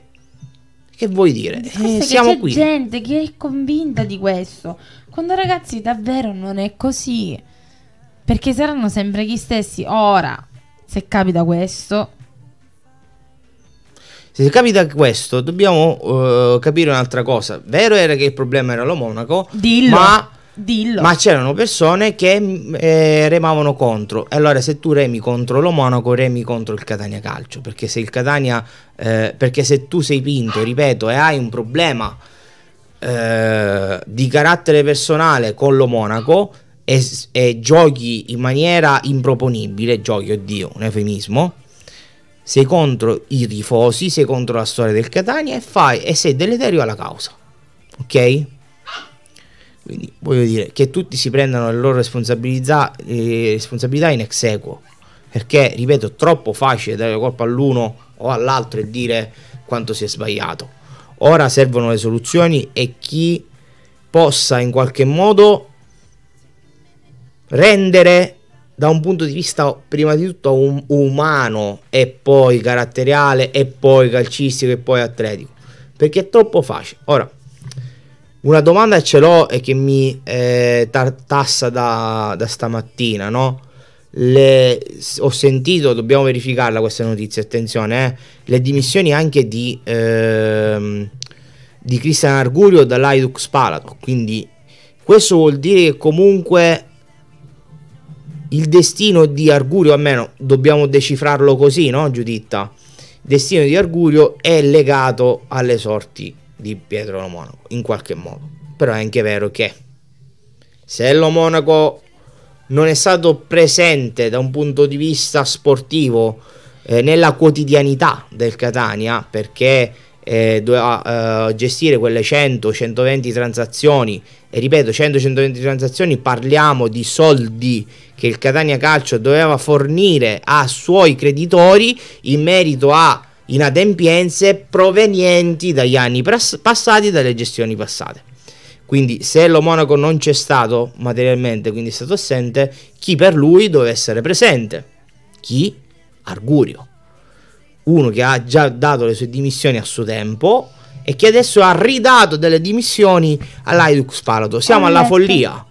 Che vuoi dire? Eh, siamo c'è qui. C'è gente che è convinta di questo, quando ragazzi davvero non è così. Perché saranno sempre gli stessi. Ora, se capita questo... Se capita questo, dobbiamo uh, capire un'altra cosa. Vero era che il problema era lo Monaco, Dillo. ma Dillo. Ma c'erano persone che mm, eh, remavano contro. Allora, se tu remi contro lo Monaco, remi contro il Catania Calcio. Perché se il Catania. Eh, perché se tu sei vinto, ripeto, e hai un problema eh, di carattere personale con lo Monaco. E, e giochi in maniera improponibile, giochi, oddio, un eufemismo, sei contro i tifosi, sei contro la storia del Catania e fai e sei deleterio alla causa. Ok? Quindi voglio dire che tutti si prendano le loro responsabilità, eh, responsabilità in ex equo, perché ripeto è troppo facile dare la colpa all'uno o all'altro e dire quanto si è sbagliato. Ora servono le soluzioni e chi possa in qualche modo rendere da un punto di vista prima di tutto um- umano e poi caratteriale e poi calcistico e poi atletico perché è troppo facile ora una domanda ce l'ho e che mi eh, tartassa da, da stamattina, no? Le, ho sentito, dobbiamo verificarla questa notizia, attenzione, eh, le dimissioni anche di, ehm, di Cristian Argurio dall'Aidux Palato, quindi questo vuol dire che comunque il destino di Argurio, almeno dobbiamo decifrarlo così, no Giuditta? Il destino di Argurio è legato alle sorti di Pietro Lo Monaco, in qualche modo. Però è anche vero che se Lo Monaco non è stato presente da un punto di vista sportivo eh, nella quotidianità del Catania, perché eh, doveva eh, gestire quelle 100-120 transazioni, e ripeto 100-120 transazioni, parliamo di soldi che il Catania Calcio doveva fornire a suoi creditori in merito a inadempienze provenienti dagli anni passati e dalle gestioni passate. Quindi se lo monaco non c'è stato materialmente, quindi è stato assente, chi per lui deve essere presente? Chi? Argurio. Uno che ha già dato le sue dimissioni a suo tempo e che adesso ha ridato delle dimissioni all'Aidux Palato. Siamo alla follia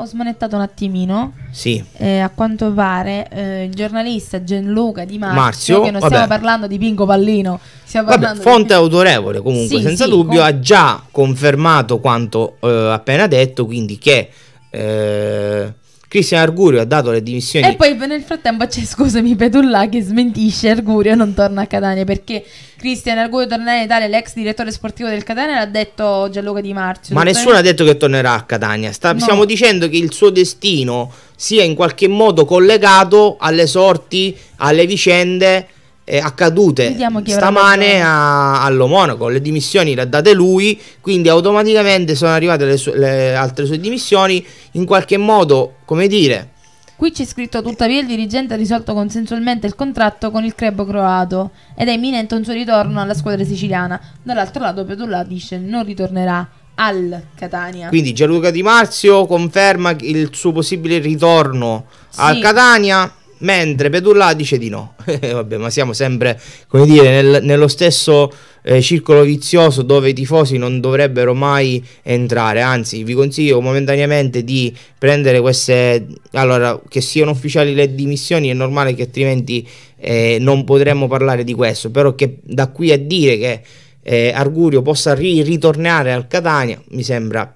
ho smanettato un attimino. Sì. Eh, a quanto pare eh, il giornalista Gianluca Di Marzio, Marzio che non vabbè. stiamo parlando di Pingo Pallino, stiamo vabbè, parlando fonte di... autorevole comunque, sì, senza sì, dubbio, com... ha già confermato quanto eh, appena detto, quindi che eh, Cristian Argurio ha dato le dimissioni. E poi nel frattempo c'è, scusami, Petulla che smentisce Argurio non torna a Catania perché Cristian Argurio tornerà in Italia, l'ex direttore sportivo del Catania l'ha detto Gianluca Di Marzio. Ma nessuno in... ha detto che tornerà a Catania, Sta, no. stiamo dicendo che il suo destino sia in qualche modo collegato alle sorti, alle vicende eh, accadute stamane a, Monaco. Le dimissioni le ha date lui, quindi automaticamente sono arrivate le, su- le altre sue dimissioni. In qualche modo, come dire, Qui c'è scritto tuttavia il dirigente ha risolto consensualmente il contratto con il club croato ed è imminente un suo ritorno alla squadra siciliana. Dall'altro lato Petulà dice non ritornerà al Catania. Quindi Gianluca Di Marzio conferma il suo possibile ritorno sì. al Catania mentre Petulla dice di no. Eh, vabbè, ma siamo sempre, come dire, nel, nello stesso eh, circolo vizioso dove i tifosi non dovrebbero mai entrare. Anzi, vi consiglio momentaneamente di prendere queste... Allora, che siano ufficiali le dimissioni è normale che altrimenti eh, non potremmo parlare di questo, però che da qui a dire che eh, Argurio possa ri- ritornare al Catania mi sembra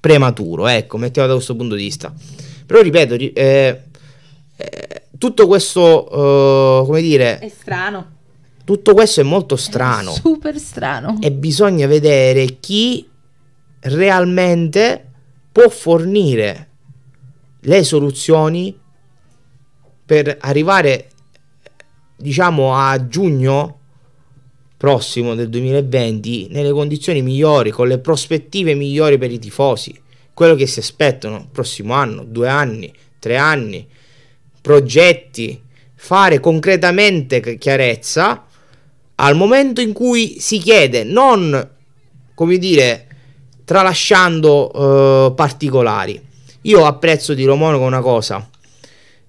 prematuro, ecco, mettiamo da questo punto di vista. Però ripeto, eh, eh, tutto questo, uh, come dire... È strano. Tutto questo è molto strano. È super strano. E bisogna vedere chi realmente può fornire le soluzioni per arrivare, diciamo, a giugno prossimo del 2020 nelle condizioni migliori, con le prospettive migliori per i tifosi. Quello che si aspettano prossimo anno, due anni, tre anni, progetti, fare concretamente chiarezza al momento in cui si chiede, non come dire tralasciando eh, particolari. Io apprezzo di Romonaco una cosa.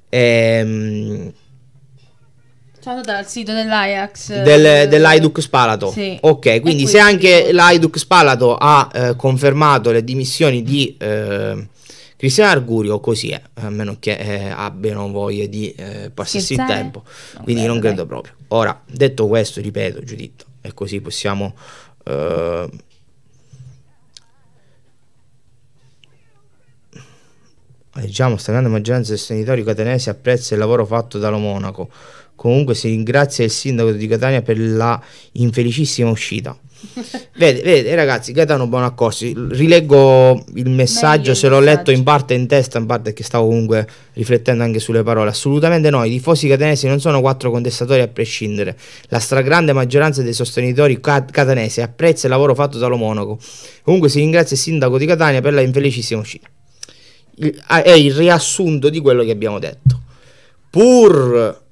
Ehm, Ciao dal sito dell'Ajax eh, del, dell'Aiduc Spalato. Sì. Ok, quindi se anche l'Aiduc Spalato ha eh, confermato le dimissioni di eh, Cristian Argurio così è, a meno che eh, abbiano voglia di eh, passarsi il tempo, non quindi credo, non credo dai. proprio. Ora, detto questo, ripeto, Giuditta, e così possiamo... Eh, Leggiamo, sta maggioranza dei sostenitori catanesi apprezza il lavoro fatto dallo Monaco. Comunque si ringrazia il sindaco di Catania per la infelicissima uscita vedi, vede, ragazzi, Gaetano Bonaccorsi, rileggo il messaggio, Meglio se l'ho messaggio. letto in parte in testa, in parte che stavo comunque riflettendo anche sulle parole. Assolutamente no, i tifosi catanesi non sono quattro contestatori a prescindere. La stragrande maggioranza dei sostenitori cat- catanesi apprezza il lavoro fatto dallo Monaco. Comunque si ringrazia il sindaco di Catania per la infelicissima uscita. Il, ah, è il riassunto di quello che abbiamo detto. Pur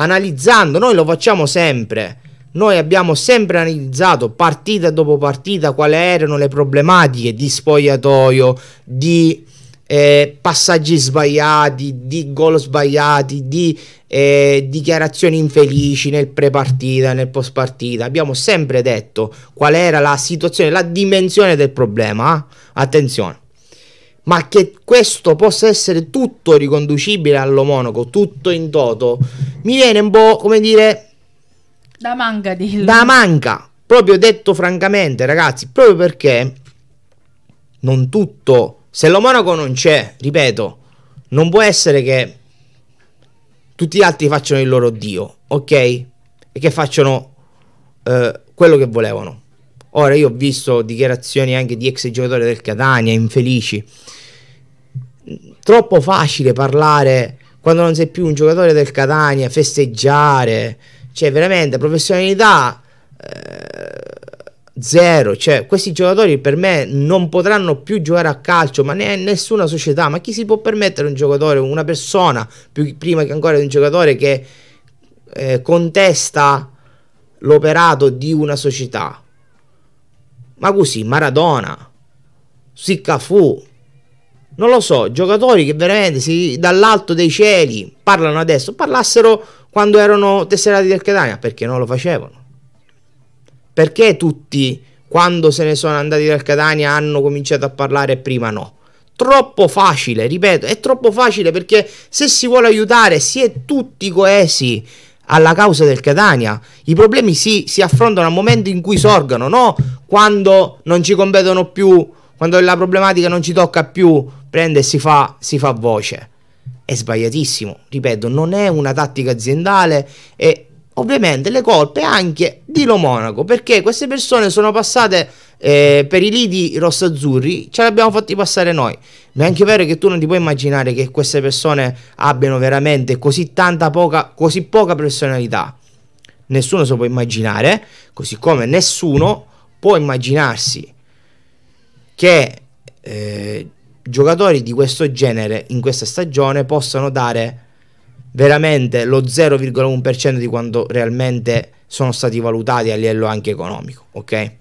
analizzando, noi lo facciamo sempre noi abbiamo sempre analizzato partita dopo partita quali erano le problematiche di spogliatoio, di eh, passaggi sbagliati, di gol sbagliati, di eh, dichiarazioni infelici nel pre-partita, nel post-partita. Abbiamo sempre detto qual era la situazione, la dimensione del problema. Eh? Attenzione. Ma che questo possa essere tutto riconducibile allo Monaco, tutto in toto, mi viene un po' come dire da manga, dillo. Da manga. Proprio detto francamente, ragazzi, proprio perché non tutto. Se lo monaco non c'è, ripeto, non può essere che tutti gli altri facciano il loro dio, ok? E che facciano eh, quello che volevano. Ora io ho visto dichiarazioni anche di ex giocatori del Catania, infelici. Troppo facile parlare quando non sei più un giocatore del Catania, festeggiare. Cioè, veramente, professionalità eh, zero. Cioè, questi giocatori per me non potranno più giocare a calcio, ma ne nessuna società. Ma chi si può permettere un giocatore, una persona, più, che prima che ancora un giocatore che eh, contesta l'operato di una società? Ma così, Maradona, Siccafu, non lo so, giocatori che veramente si, dall'alto dei cieli parlano adesso, parlassero quando erano tesserati del Catania? Perché non lo facevano. Perché tutti, quando se ne sono andati dal Catania, hanno cominciato a parlare e prima no? Troppo facile, ripeto, è troppo facile perché se si vuole aiutare si è tutti coesi alla causa del Catania. I problemi si, si affrontano al momento in cui sorgono, no quando non ci competono più, quando la problematica non ci tocca più, prende e si fa, si fa voce è sbagliatissimo. Ripeto, non è una tattica aziendale e ovviamente le colpe anche di Lo Monaco, perché queste persone sono passate eh, per i lidi rossazzurri, ce l'abbiamo fatti passare noi. Ma è anche vero che tu non ti puoi immaginare che queste persone abbiano veramente così tanta poca, così poca personalità. Nessuno se lo può immaginare, così come nessuno può immaginarsi che eh, giocatori di questo genere in questa stagione possano dare veramente lo 0,1% di quanto realmente sono stati valutati a livello anche economico, ok?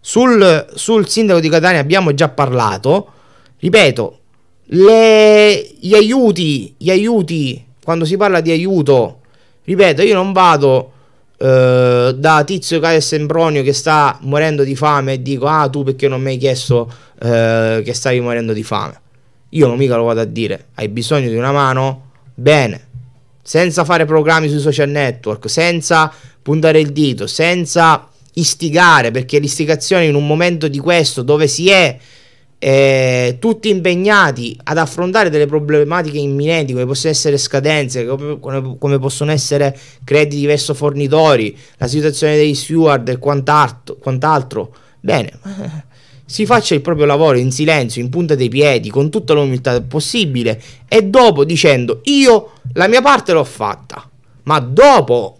Sul, sul sindaco di Catania abbiamo già parlato, ripeto, le, gli aiuti, gli aiuti, quando si parla di aiuto, ripeto, io non vado eh, da Tizio Caio e che sta morendo di fame e dico ah tu perché non mi hai chiesto eh, che stavi morendo di fame io non mica lo vado a dire hai bisogno di una mano bene senza fare programmi sui social network senza puntare il dito senza istigare perché l'istigazione in un momento di questo dove si è eh, tutti impegnati ad affrontare delle problematiche imminenti come possono essere scadenze, come, come possono essere crediti verso fornitori, la situazione dei steward e quant'altro. quant'altro. Bene, si faccia il proprio lavoro in silenzio, in punta dei piedi, con tutta l'umiltà possibile e dopo dicendo io la mia parte l'ho fatta, ma dopo,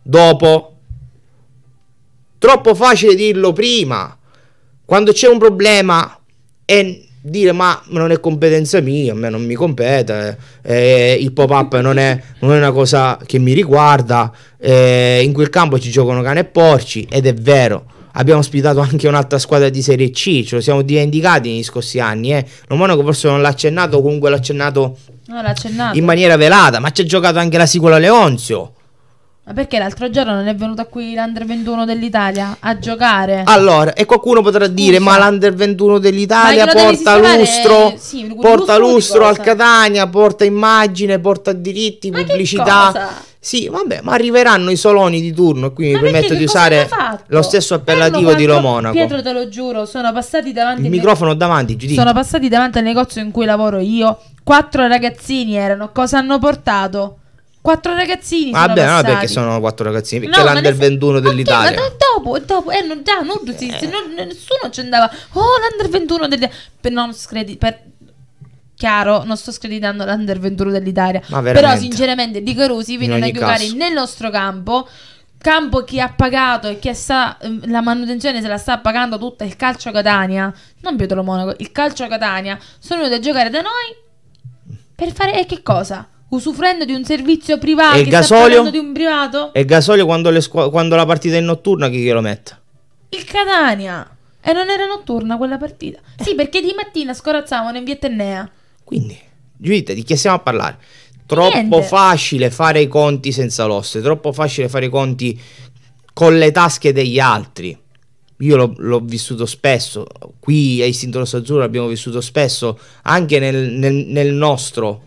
dopo, troppo facile dirlo prima quando c'è un problema e dire ma, non è competenza mia, a me non mi compete, eh, il pop-up non è, non è, una cosa che mi riguarda, eh, in quel campo ci giocano cane e porci ed è vero. Abbiamo ospitato anche un'altra squadra di Serie C, ce lo siamo dimenticati negli scorsi anni. Eh. Lo Monaco forse non l'ha accennato, comunque l'ha accennato, no, l'ha accennato in maniera velata, ma ci ha giocato anche la Sicola Leonzio ma perché l'altro giorno non è venuta qui l'Under 21 dell'Italia a giocare? Allora, e qualcuno potrà dire, Usa. ma l'Under 21 dell'Italia porta lustro, è... sì, porta lustro, al Catania, porta immagine, porta diritti, ma pubblicità. Sì, vabbè, ma arriveranno i soloni di turno e quindi mi permetto di usare lo stesso appellativo di Lo Pietro te lo giuro, sono passati davanti... Il microfono ne... davanti, Gigi. Sono passati davanti al negozio in cui lavoro io. Quattro ragazzini erano, cosa hanno portato? Quattro ragazzini. Vabbè, no, perché sono quattro ragazzini. Perché no, l'under ne... 21 dell'Italia. Okay, dopo, dopo, eh, non, già, non, sì. non, nessuno ci andava. Oh, l'under 21 dell'Italia. Per non scredi, per, chiaro, non sto screditando l'under 21 dell'Italia. Ma Però, sinceramente, Di Carusi viene a giocare caso. nel nostro campo. Campo che ha pagato e che sta, ehm, la manutenzione se la sta pagando tutta il calcio Catania, non Pietro Monaco, il calcio Catania, sono venuti a giocare da noi per fare e eh, che cosa? usufruendo di un servizio privato e gasolio? di un privato? E gasolio quando, quando la partita è notturna chi glielo mette Il Catania. E non era notturna quella partita. Eh. Sì, perché di mattina scorazzavano in via Quindi, Giulietta, di chi stiamo a parlare? Troppo Niente. facile fare i conti senza l'oste, troppo facile fare i conti con le tasche degli altri. Io l'ho, vissuto spesso, qui a Istinto Rosso Azzurro l'abbiamo vissuto spesso, anche nel, nel, nel nostro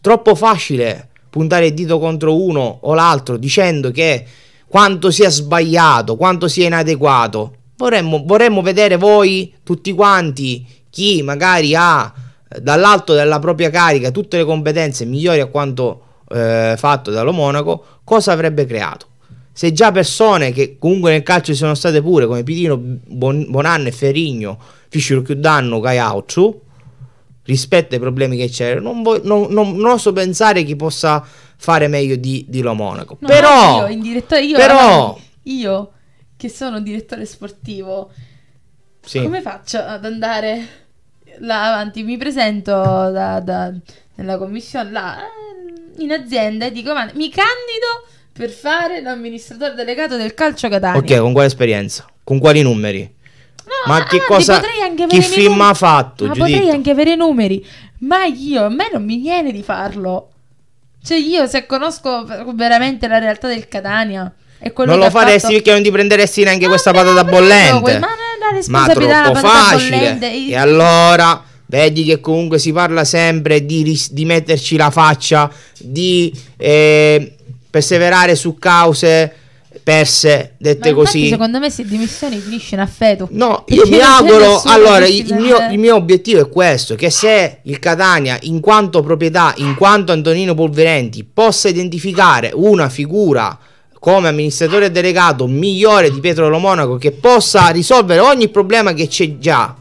troppo facile puntare il dito contro uno o l'altro dicendo che quanto sia sbagliato, quanto sia inadeguato. Vorremmo, vorremmo vedere voi tutti quanti, chi magari ha eh, dall'alto della propria carica tutte le competenze migliori a quanto eh, fatto dallo Monaco, cosa avrebbe creato. Se già persone che comunque nel calcio ci sono state pure come Pitino, bon- Bonanno e Ferigno, più danno Chiudanno, Caiaucciu, rispetto ai problemi che c'erano, non, vo- non, non, non oso pensare chi possa fare meglio di, di Lo Monaco. No, però, io, in direttore, io, però, io che sono direttore sportivo, sì. come faccio ad andare là avanti? Mi presento da, da, nella commissione là, in azienda e dico, ma mi candido per fare l'amministratore delegato del calcio Catania. Ok, con quale esperienza? Con quali numeri? ma ah, che cosa che film ha fatto ma Giuditto? potrei anche avere i numeri ma io a me non mi viene di farlo cioè io se conosco veramente la realtà del Catania e quello non lo faresti fatto... perché non ti prenderesti neanche ma questa patata bollente quel, ma la responsabilità ma troppo facile bollente. e allora vedi che comunque si parla sempre di, ris- di metterci la faccia di eh, perseverare su cause perse, dette così. Secondo me se dimissioni finisce in affetto. No, io mi auguro, allora il, mio, il mio, obiettivo è questo, che se il Catania in quanto proprietà, in quanto Antonino Polverenti possa identificare una figura come amministratore delegato migliore di Pietro Lomonaco, che possa risolvere ogni problema che c'è già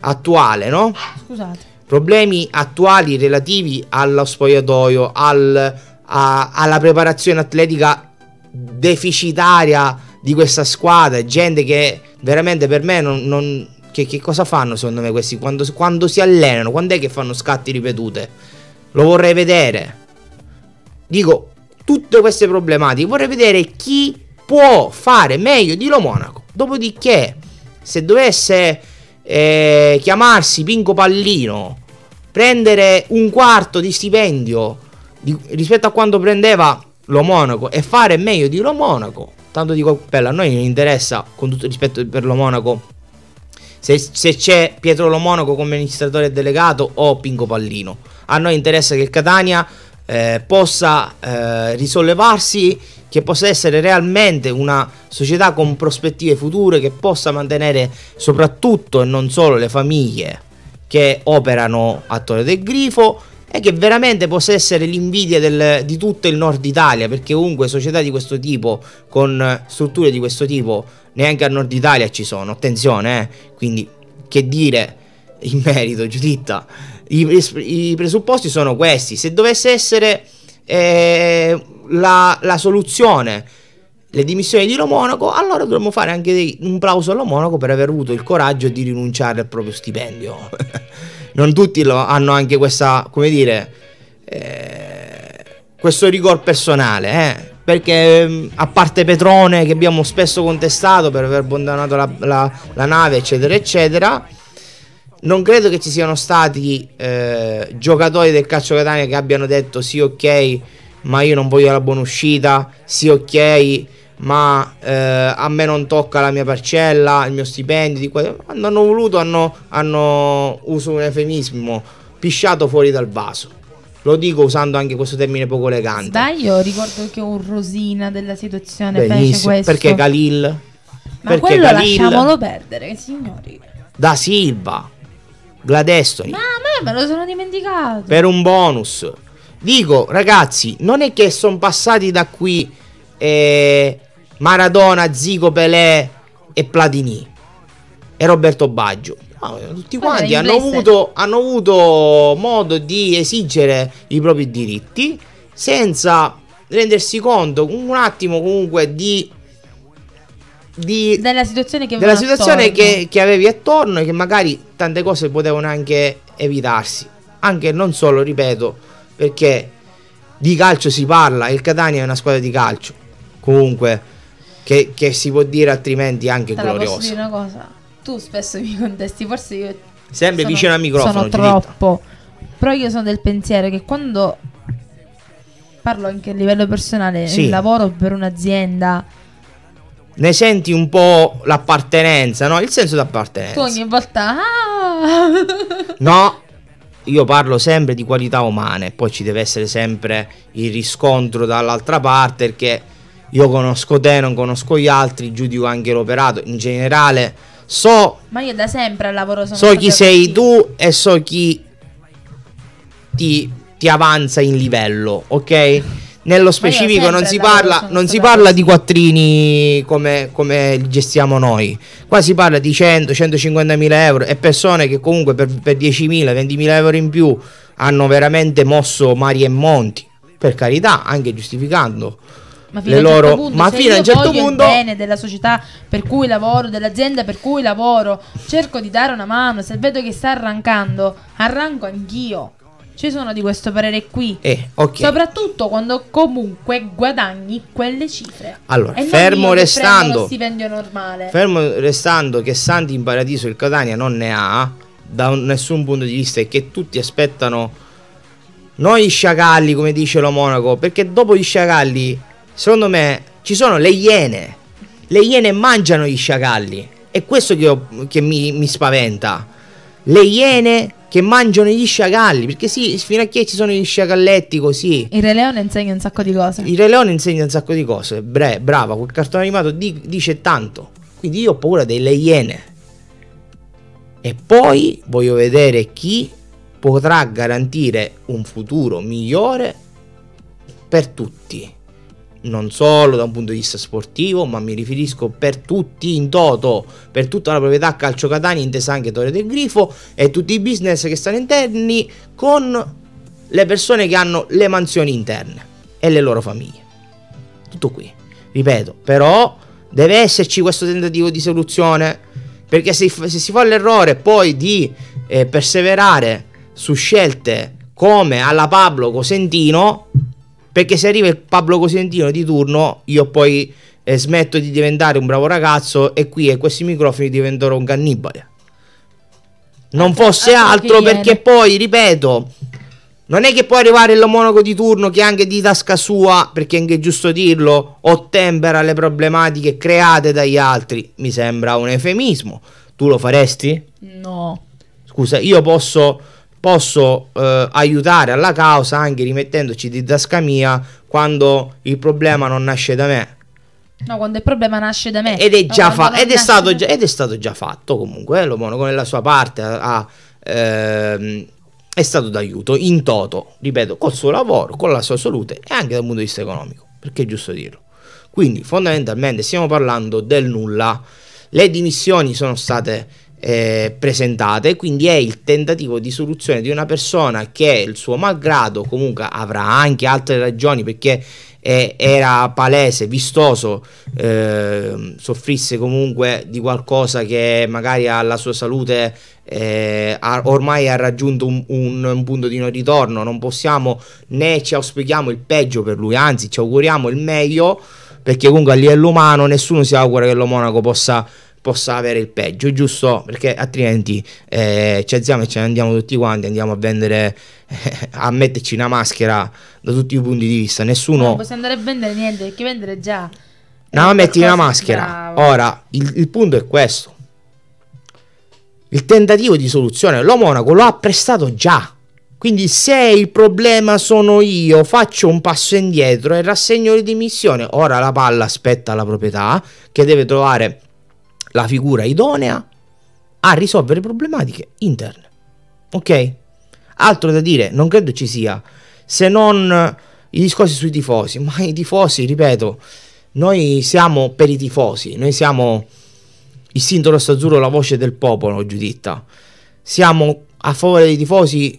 attuale, no? Scusate. Problemi attuali relativi allo spogliatoio, al, a, alla preparazione atletica deficitaria di questa squadra, gente che veramente per me non... non che, che, cosa fanno secondo me questi quando, quando si allenano? Quando è che fanno scatti ripetute? Lo vorrei vedere. Dico, tutte queste problematiche, vorrei vedere chi può fare meglio di Lo Monaco. Dopodiché, se dovesse eh, chiamarsi Pinco Pallino, prendere un quarto di stipendio di, rispetto a quanto prendeva lo Monaco e fare meglio di lo Monaco. Tanto dico, Coppella, a noi non interessa, con tutto rispetto per lo Monaco, se, se c'è Pietro Lo Monaco come amministratore delegato o Pingo Pallino. A noi interessa che il Catania eh, possa eh, risollevarsi, che possa essere realmente una società con prospettive future, che possa mantenere soprattutto e non solo le famiglie che operano a Torre del Grifo è che veramente possa essere l'invidia del, di tutto il nord Italia, perché comunque società di questo tipo, con strutture di questo tipo, neanche al nord Italia ci sono, attenzione, eh? quindi che dire in merito, Giuditta, i, i presupposti sono questi, se dovesse essere eh, la, la, soluzione le dimissioni di Lomonaco, allora dovremmo fare anche dei, un plauso a Lo per aver avuto il coraggio di rinunciare al proprio stipendio. non tutti lo, hanno anche questa, come dire, eh, questo rigor personale, eh? perché mm, a parte Petrone che abbiamo spesso contestato per aver abbandonato la, la, la nave, eccetera, eccetera, non credo che ci siano stati eh, giocatori del calcio Catania che abbiano detto sì ok, ma io non voglio la buona uscita, sì ok ma eh, a me non tocca la mia parcella, il mio stipendio, di quando hanno voluto hanno, hanno, uso un eufemismo, pisciato fuori dal vaso. Lo dico usando anche questo termine poco elegante. io ricordo che è un rosina della situazione Benissimo, questo. Perché Khalil? Ma perché quello Khalil, lasciamolo perdere, signori. Da Silva, Gladestoni. Ma a me lo sono dimenticato. Per un bonus. Dico, ragazzi, non è che sono passati da qui eh, Maradona, Zico, Pelé e Platini e Roberto Baggio. tutti quanti hanno, avuto, hanno avuto modo di esigere i propri diritti senza rendersi conto un attimo comunque di di, della situazione, che, della situazione che, che, avevi attorno e che magari tante cose potevano anche evitarsi. Anche non solo, ripeto, perché di calcio si parla, il Catania è una squadra di calcio comunque che, che si può dire altrimenti anche Te gloriosa. Posso dire una cosa? Tu spesso mi contesti, forse io sempre sono, vicino al microfono, sono troppo. Giuditta. Però io sono del pensiero che quando parlo anche a livello personale, sì. lavoro per un'azienda ne senti un po' l'appartenenza, no? Il senso d'appartenenza. Tu ogni volta ah! No, io parlo sempre di qualità umane, poi ci deve essere sempre il riscontro dall'altra parte perché io conosco te, non conosco gli altri, giudico anche l'operato in generale. So, Ma io da sempre al lavoro sono so chi sei così. tu e so chi ti, ti avanza in livello, ok? Nello specifico non si, parla, non si parla di quattrini come, come, li gestiamo noi, qua si parla di 100-150 mila euro e persone che comunque per, per 10.000-20.000 euro in più hanno veramente mosso mari e monti, per carità, anche giustificando ma fino le a un certo punto, ma fino a un certo punto... il bene della società per cui lavoro, dell'azienda per cui lavoro, cerco di dare una mano, se vedo che sta arrancando, arranco anch'io. Ci sono di questo parere qui. Eh, okay. Soprattutto quando comunque guadagni quelle cifre. Allora, fermo restando, Normale. fermo restando che Santi in paradiso il Catania non ne ha da un, nessun punto di vista e che tutti aspettano noi sciacalli, come dice lo Monaco, perché dopo gli sciacalli secondo me, ci sono le iene. Le iene mangiano gli sciacalli. È questo che, ho, che mi, mi, spaventa. Le iene che mangiano gli sciacalli. Perché sì, fino a che ci sono gli sciacalletti così. Il Re Leone insegna un sacco di cose. Il Re Leone insegna un sacco di cose. Bre, brava, quel cartone animato di, dice tanto. Quindi io ho paura delle iene. E poi voglio vedere chi potrà garantire un futuro migliore per tutti non solo da un punto di vista sportivo, ma mi riferisco per tutti in toto, per tutta la proprietà Calcio Catania, intesa anche Torre del Grifo e tutti i business che stanno interni con le persone che hanno le mansioni interne e le loro famiglie. Tutto qui. Ripeto, però deve esserci questo tentativo di soluzione, perché se, se si fa l'errore poi di eh, perseverare su scelte come alla Pablo Cosentino, perché se arriva il Pablo Cosentino di turno, io poi eh, smetto di diventare un bravo ragazzo e qui a eh, questi microfoni diventerò un cannibale. Non altro, fosse altro, altro perché ieri. poi, ripeto, non è che può arrivare il monaco di turno che anche di tasca sua, perché è anche giusto dirlo, ottempera le problematiche create dagli altri. Mi sembra un eufemismo. Tu lo faresti? No. Scusa, io posso posso eh, aiutare alla causa anche rimettendoci di tasca mia quando il problema non nasce da me. No, quando il problema nasce da me. Ed è, già fatto. ed è, stato, già, ed è stato già fatto comunque, eh, lo monaco nella sua parte ha, ehm, è stato d'aiuto in toto, ripeto, col suo lavoro, con la sua salute e anche dal punto di vista economico, perché è giusto dirlo. Quindi fondamentalmente stiamo parlando del nulla. Le dimissioni sono state eh, presentate, quindi è il tentativo di soluzione di una persona che il suo malgrado comunque avrà anche altre ragioni perché eh, era palese, vistoso, eh, soffrisse comunque di qualcosa che magari alla sua salute eh, ha, ormai ha raggiunto un, un, un punto di non ritorno, non possiamo né ci auspichiamo il peggio per lui, anzi ci auguriamo il meglio perché comunque a livello umano nessuno si augura che lo monaco possa possa avere il peggio, giusto? Perché altrimenti eh, ci alziamo e ce ne andiamo tutti quanti, andiamo a vendere, eh, a metterci una maschera da tutti i punti di vista. Nessuno... Non possiamo andare a vendere niente, perché vendere già... No, metti una maschera. Bravo. Ora, il, il, punto è questo. Il tentativo di soluzione, lo Monaco lo ha prestato già. Quindi se il problema sono io, faccio un passo indietro e rassegno le dimissioni. Ora la palla aspetta la proprietà che deve trovare la figura idonea a risolvere problematiche interne. Ok? Altro da dire, non credo ci sia, se non eh, i discorsi sui tifosi, ma i tifosi, ripeto, noi siamo per i tifosi, noi siamo il sindaco azzurro, la voce del popolo, Giuditta. Siamo a favore dei tifosi.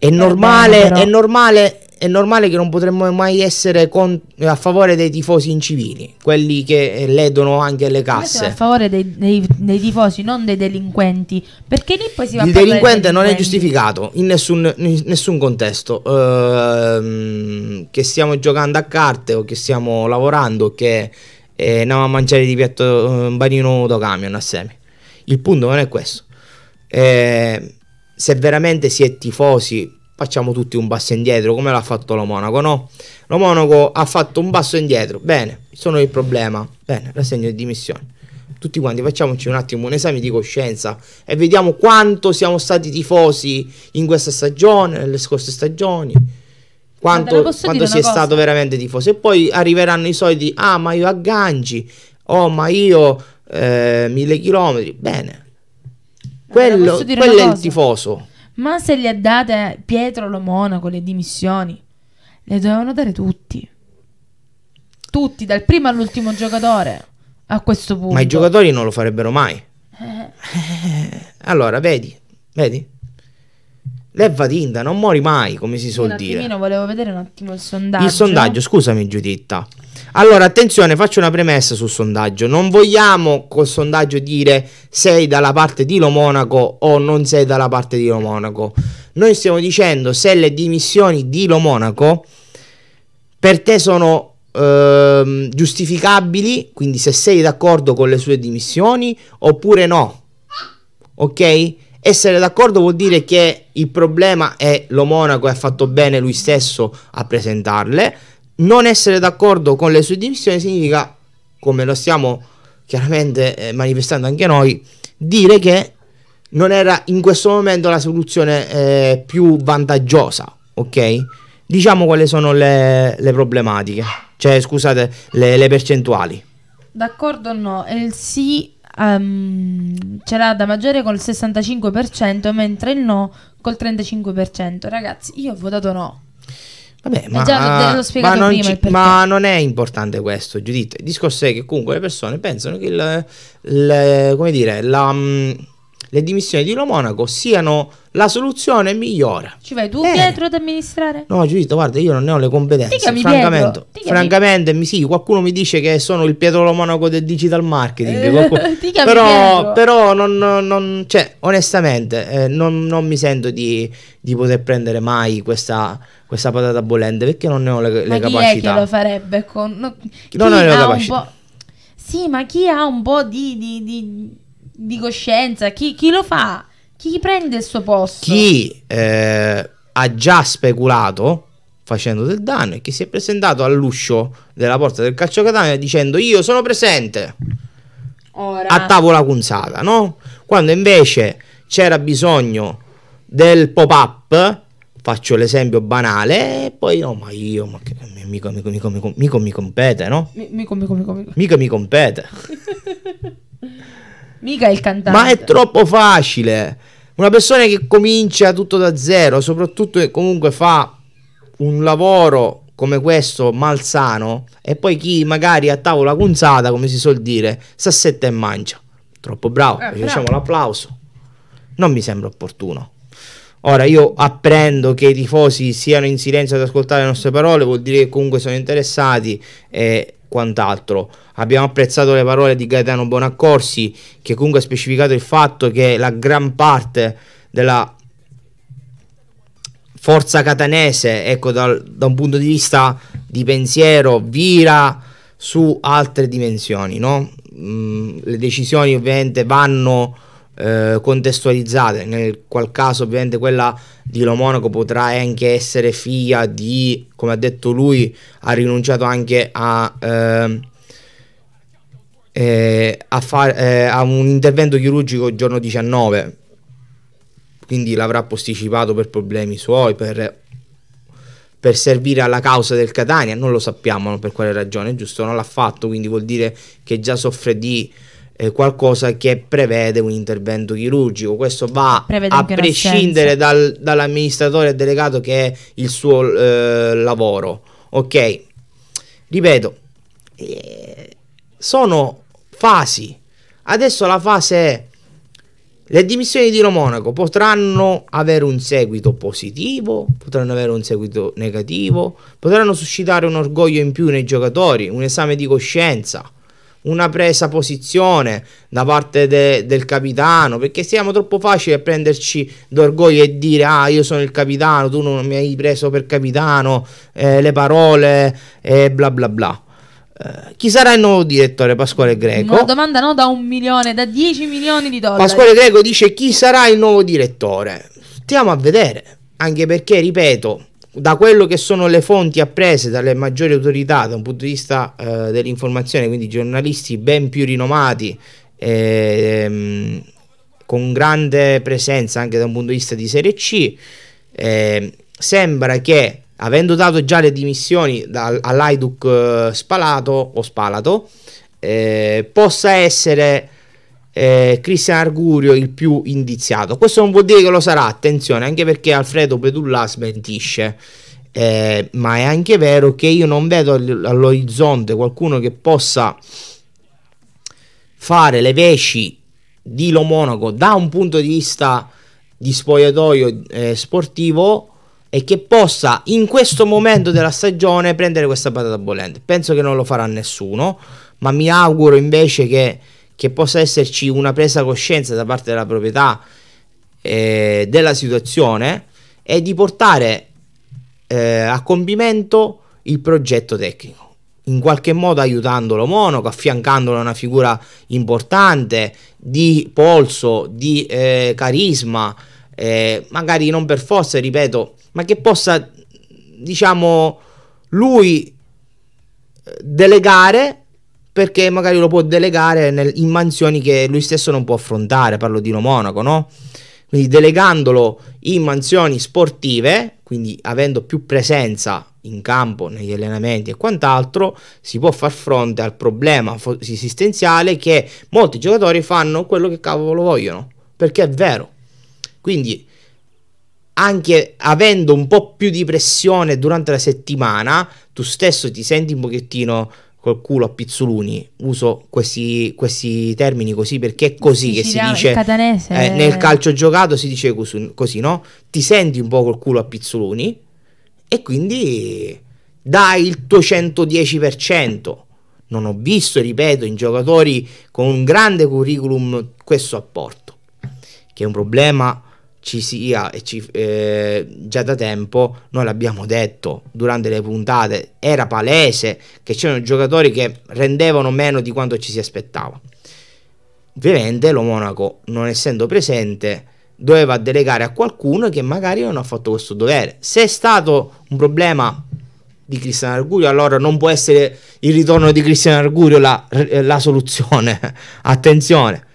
È normale, eh, però... è normale è normale che non potremmo mai essere con, a favore dei tifosi incivili, quelli che eh, ledono anche le casse. a favore dei, dei, dei, tifosi, non dei delinquenti, perché lì poi si va a Il delinquente non è giustificato in nessun, in nessun contesto. Ehm, che stiamo giocando a carte o che stiamo lavorando che eh, andiamo a mangiare di piatto un panino da camion assieme. Il punto non è questo. Eh, se veramente si è tifosi facciamo tutti un passo indietro come l'ha fatto lo Monaco, no? Lo Monaco ha fatto un passo indietro, bene, sono il problema, bene, rassegno di dimissioni. Tutti quanti facciamoci un attimo un esame di coscienza e vediamo quanto siamo stati tifosi in questa stagione, nelle scorse stagioni, quanto, quanto si è cosa. stato veramente tifosi. E poi arriveranno i soliti, ah ma io a Gangi, oh ma io eh, mille chilometri, bene. Quello, quello è il tifoso ma se gli ha date Pietro lo monaco le dimissioni, le dovevano dare tutti. Tutti, dal primo all'ultimo giocatore. A questo punto. Ma i giocatori non lo farebbero mai. Eh. Allora, vedi, vedi? leva tinta, non muori mai, come si suol un dire. Un volevo vedere un attimo il sondaggio. Il sondaggio, scusami Giuditta. Allora, attenzione, faccio una premessa sul sondaggio. Non vogliamo col sondaggio dire sei dalla parte di Lo Monaco o non sei dalla parte di Lo Monaco. Noi stiamo dicendo se le dimissioni di Lo Monaco per te sono ehm, giustificabili, quindi se sei d'accordo con le sue dimissioni oppure no. Ok? essere d'accordo vuol dire che il problema è lo Monaco e ha fatto bene lui stesso a presentarle. Non essere d'accordo con le sue dimissioni significa, come lo stiamo chiaramente eh, manifestando anche noi, dire che non era in questo momento la soluzione eh, più vantaggiosa, ok? Diciamo quali sono le, le problematiche, cioè scusate, le, le percentuali. D'accordo o no? Il sì um, ehm, l'ha da maggiore col 65%, mentre il no col 35%. Ragazzi, io ho votato no. Vabbè, ma, eh, già, ma, non ci, ma, non è importante questo, Giuditta. Il discorso è che comunque le persone pensano che il, il, come dire, la mm, le dimissioni di Lo Monaco siano la soluzione migliore. Ci vai tu Bene. Pietro ad amministrare? No, Giusto, guarda, io non ne ho le competenze. francamente, francamente mi, sì, qualcuno mi dice che sono il Pietro Lo Monaco del digital marketing. Eh, qualcuno... però, però non, non, cioè, onestamente, eh, non, non, mi sento di, di poter prendere mai questa questa patata bollente perché non ne ho le, le ma capacità. chi è che lo farebbe con no, chi non ho le capacità. Sì, ma chi ha un po' di, di, di di coscienza, chi, chi lo fa? Chi prende il suo posto? Chi eh, ha già speculato facendo del danno e chi si è presentato all'uscio della porta del calcio Catania dicendo io sono presente Ora. a tavola punzata, no? Quando invece c'era bisogno del pop-up, faccio l'esempio banale, e poi no, ma io, ma che mica, mica, mica, mica, mica mi compete, no? Mi, mica, mica, mica, mica. mica mi compete. Mica il cantante. Ma è troppo facile. Una persona che comincia tutto da zero, soprattutto che comunque fa un lavoro come questo malsano e poi chi magari a tavola punzata, come si suol dire, s'assetta e mangia. Troppo bravo, eh, facciamo l'applauso. Non mi sembra opportuno. Ora io apprendo che i tifosi siano in silenzio ad ascoltare le nostre parole, vuol dire che comunque sono interessati e quant'altro. Abbiamo apprezzato le parole di Gaetano Bonaccorsi che comunque ha specificato il fatto che la gran parte della forza catanese, ecco, dal, da un punto di vista di pensiero, vira su altre dimensioni, no? Mm, le decisioni ovviamente vanno eh, contestualizzate, nel qual caso ovviamente quella di Lo Monaco potrà anche essere figlia di, come ha detto lui, ha rinunciato anche a... Ehm, eh, a, far, eh, a, un intervento chirurgico il giorno 19 quindi l'avrà posticipato per problemi suoi per, per, servire alla causa del Catania non lo sappiamo per quale ragione giusto non l'ha fatto quindi vuol dire che già soffre di qualcosa che prevede un intervento chirurgico. Questo va prevede a prescindere dal, dall'amministratore delegato che è il suo eh, lavoro. Ok, ripeto, eh, sono fasi. Adesso la fase è le dimissioni di Lo Monaco potranno avere un seguito positivo, potranno avere un seguito negativo, potranno suscitare un orgoglio in più nei giocatori, un esame di coscienza una presa posizione da parte de, del capitano, perché siamo troppo facili a prenderci d'orgoglio e dire ah io sono il capitano, tu non mi hai preso per capitano, eh, le parole e eh, bla bla bla. Eh, chi sarà il nuovo direttore Pasquale Greco? Una domanda no da un milione, da 10 milioni di dollari. Pasquale Greco dice chi sarà il nuovo direttore? Stiamo a vedere, anche perché, ripeto, da quello che sono le fonti apprese dalle maggiori autorità da un punto di vista eh, dell'informazione, quindi giornalisti ben più rinomati, ehm, con grande presenza anche da un punto di vista di Serie C, eh, sembra che avendo dato già le dimissioni da, all'Aiduc eh, Spalato o Spalato, eh, possa essere eh, Cristian Argurio il più indiziato. Questo non vuol dire che lo sarà, attenzione, anche perché Alfredo Petulla smentisce. Eh, ma è anche vero che io non vedo all'orizzonte qualcuno che possa fare le veci di Lo Monaco da un punto di vista di spogliatoio eh, sportivo e che possa in questo momento della stagione prendere questa patata bollente. Penso che non lo farà nessuno, ma mi auguro invece che che possa esserci una presa coscienza da parte della proprietà eh, della situazione e di portare eh, a compimento il progetto tecnico in qualche modo aiutandolo monaco, affiancandolo a una figura importante di polso, di eh, carisma, eh, magari non per forza, ripeto, ma che possa, diciamo, lui eh, delegare perché magari lo può delegare nel, in mansioni che lui stesso non può affrontare, parlo di Lo Monaco, no? Quindi delegandolo in mansioni sportive, quindi avendo più presenza in campo, negli allenamenti e quant'altro, si può far fronte al problema esistenziale che molti giocatori fanno quello che cavolo vogliono, perché è vero. Quindi anche avendo un po' più di pressione durante la settimana, tu stesso ti senti un pochettino col culo a pizzoluni, uso questi, questi termini così perché è così Sicilia, che si dice catanese... eh, nel calcio giocato si dice così, no? Ti senti un po' col culo a pizzoluni e quindi dai il tuo 110%. Non ho visto, ripeto, in giocatori con un grande curriculum questo apporto, che è un problema ci sia e ci, eh, già da tempo, noi l'abbiamo detto durante le puntate, era palese che c'erano giocatori che rendevano meno di quanto ci si aspettava. Ovviamente lo Monaco, non essendo presente, doveva delegare a qualcuno che magari non ha fatto questo dovere. Se è stato un problema di Cristiano Argurio, allora non può essere il ritorno di Cristiano Argurio la, la soluzione. Attenzione,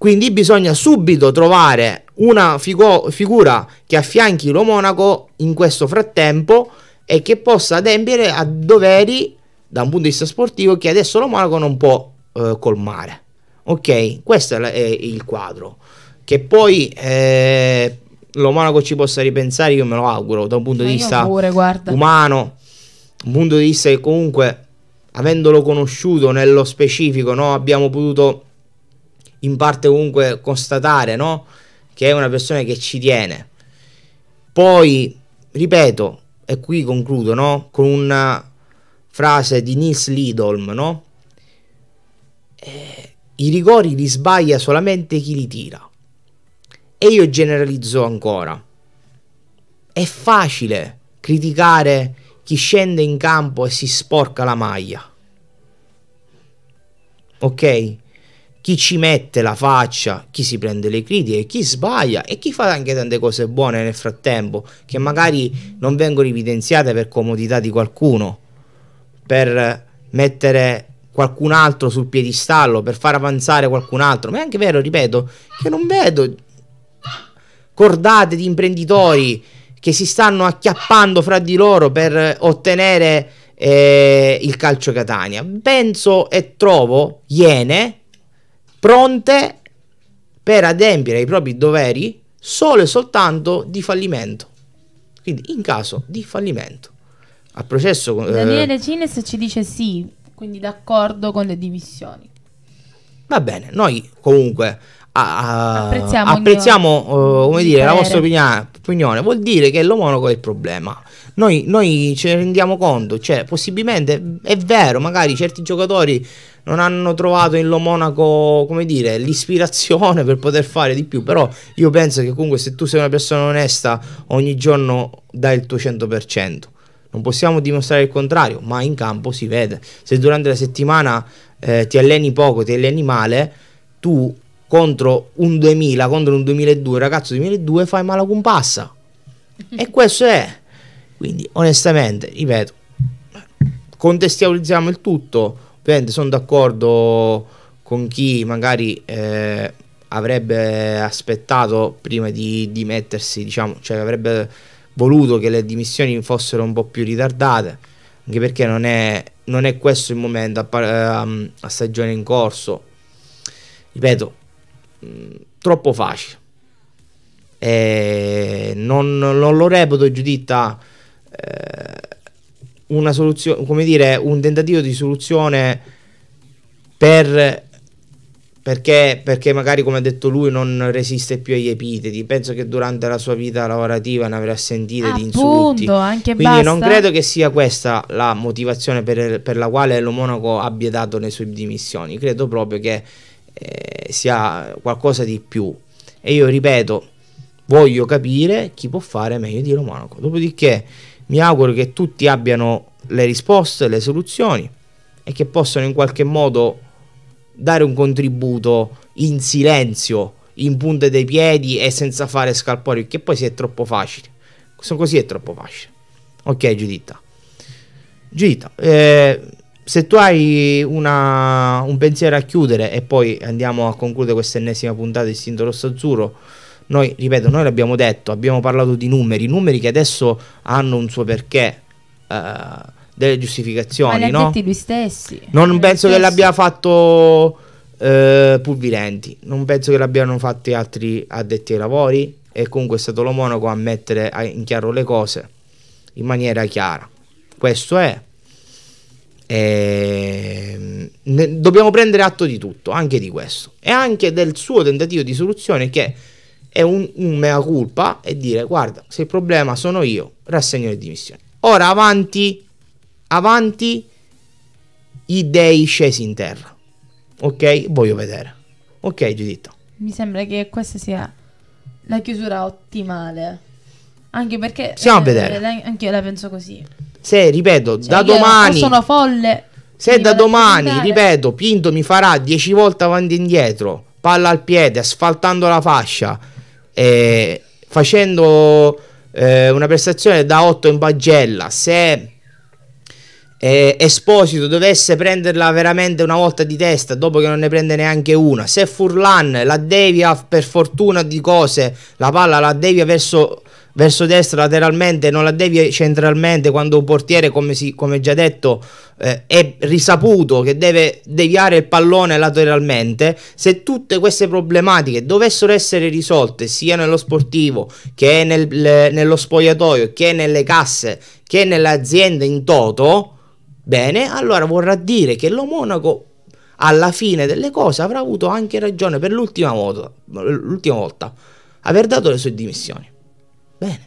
quindi bisogna subito trovare una figu- figura che affianchi lo monaco in questo frattempo e che possa adempiere a doveri da un punto di vista sportivo che adesso lo monaco non può eh, colmare. Ok, questo è il quadro. Che poi eh, lo monaco ci possa ripensare, io me lo auguro, da un punto Ma di vista pure, umano, un punto di vista che comunque, avendolo conosciuto nello specifico, no, abbiamo potuto in parte comunque constatare no? che è una persona che ci tiene. Poi, ripeto, e qui concludo no? con una frase di Nils Lidolm, no? eh, i rigori li sbaglia solamente chi li tira. E io generalizzo ancora. È facile criticare chi scende in campo e si sporca la maglia. Ok? chi ci mette la faccia, chi si prende le critiche, chi sbaglia e chi fa anche tante cose buone nel frattempo, che magari non vengono evidenziate per comodità di qualcuno, per mettere qualcun altro sul piedistallo, per far avanzare qualcun altro. Ma è anche vero, ripeto, che non vedo cordate di imprenditori che si stanno acchiappando fra di loro per ottenere eh, il calcio Catania. Penso e trovo iene pronte per adempiere ai propri doveri solo e soltanto di fallimento. Quindi in caso di fallimento. Al processo... Eh, Daniele eh, Cines ci dice sì, quindi d'accordo con le dimissioni. Va bene, noi comunque a, a, apprezziamo, apprezziamo uh, come dire, la vostra opinione, opinione, vuol dire che l'omonaco è il problema. Noi, noi ce ne rendiamo conto, cioè possibilmente è vero, magari certi giocatori non hanno trovato in Lo Monaco, come dire, l'ispirazione per poter fare di più, però io penso che comunque se tu sei una persona onesta ogni giorno dai il tuo 100%. Non possiamo dimostrare il contrario, ma in campo si vede. Se durante la settimana eh, ti alleni poco, ti alleni male, tu contro un 2000, contro un 2002, ragazzo 2002, fai male Malacun passa. e questo è. Quindi onestamente, ripeto, contestualizziamo il tutto, ovviamente sono d'accordo con chi magari eh, avrebbe aspettato prima di dimettersi, diciamo, cioè avrebbe voluto che le dimissioni fossero un po' più ritardate, anche perché non è, non è questo il momento a, ehm, a stagione in corso. Ripeto, mh, troppo facile. E eh, non, non, lo reputo Giuditta eh, una soluzione, come dire, un tentativo di soluzione per perché, perché, magari, come ha detto lui, non resiste più agli epiteti. Penso che durante la sua vita lavorativa ne avrà sentite Appunto, di insulti. Anche Quindi basta. non credo che sia questa la motivazione per, per, la quale lo monaco abbia dato le sue dimissioni. Credo proprio che eh, sia qualcosa di più. E io ripeto, voglio capire chi può fare meglio di lo monaco. Dopodiché mi auguro che tutti abbiano le risposte, le soluzioni e che possano in qualche modo dare un contributo in silenzio, in punta dei piedi e senza fare scalpori, che poi si è troppo facile. Così è troppo facile. Ok, Giuditta. Giuditta, eh, se tu hai una, un pensiero a chiudere e poi andiamo a concludere questa ennesima puntata di Istinto Rosso Azzurro, noi, ripeto, noi l'abbiamo detto, abbiamo parlato di numeri, numeri che adesso hanno un suo perché. Uh, delle giustificazioni, no? lui stessi. Non lui penso stesso. che l'abbia fatto eh, Pulvirenti, non penso che l'abbiano fatto altri addetti ai lavori e comunque è stato lo monaco a mettere in chiaro le cose in maniera chiara. Questo è. E... Ehm, ne, dobbiamo prendere atto di tutto, anche di questo e anche del suo tentativo di soluzione che è un, un mea culpa e dire guarda se il problema sono io rassegno le dimissioni ora avanti avanti i dei scesi in terra ok voglio vedere ok Giuditta mi sembra che questa sia la chiusura ottimale anche perché siamo eh, a vedere anche io la penso così se ripeto cioè, da domani sono folle se da domani, ripeto, Pinto mi farà dieci volte avanti e indietro, palla al piede, asfaltando la fascia, eh, facendo eh, una prestazione da 8 in pagella, se eh, Esposito dovesse prenderla veramente una volta di testa dopo che non ne prende neanche una, se Furlan la devia per fortuna di cose, la palla la devia verso verso destra lateralmente, non la devi centralmente quando un portiere, come, si, come già detto, eh, è risaputo che deve deviare il pallone lateralmente. Se tutte queste problematiche dovessero essere risolte sia nello sportivo che nel, le, nello spogliatoio, che nelle casse, che nell'azienda in toto, bene, allora vorrà dire che lo Monaco alla fine delle cose avrà avuto anche ragione per l'ultima volta, l'ultima volta aver dato le sue dimissioni. Bene,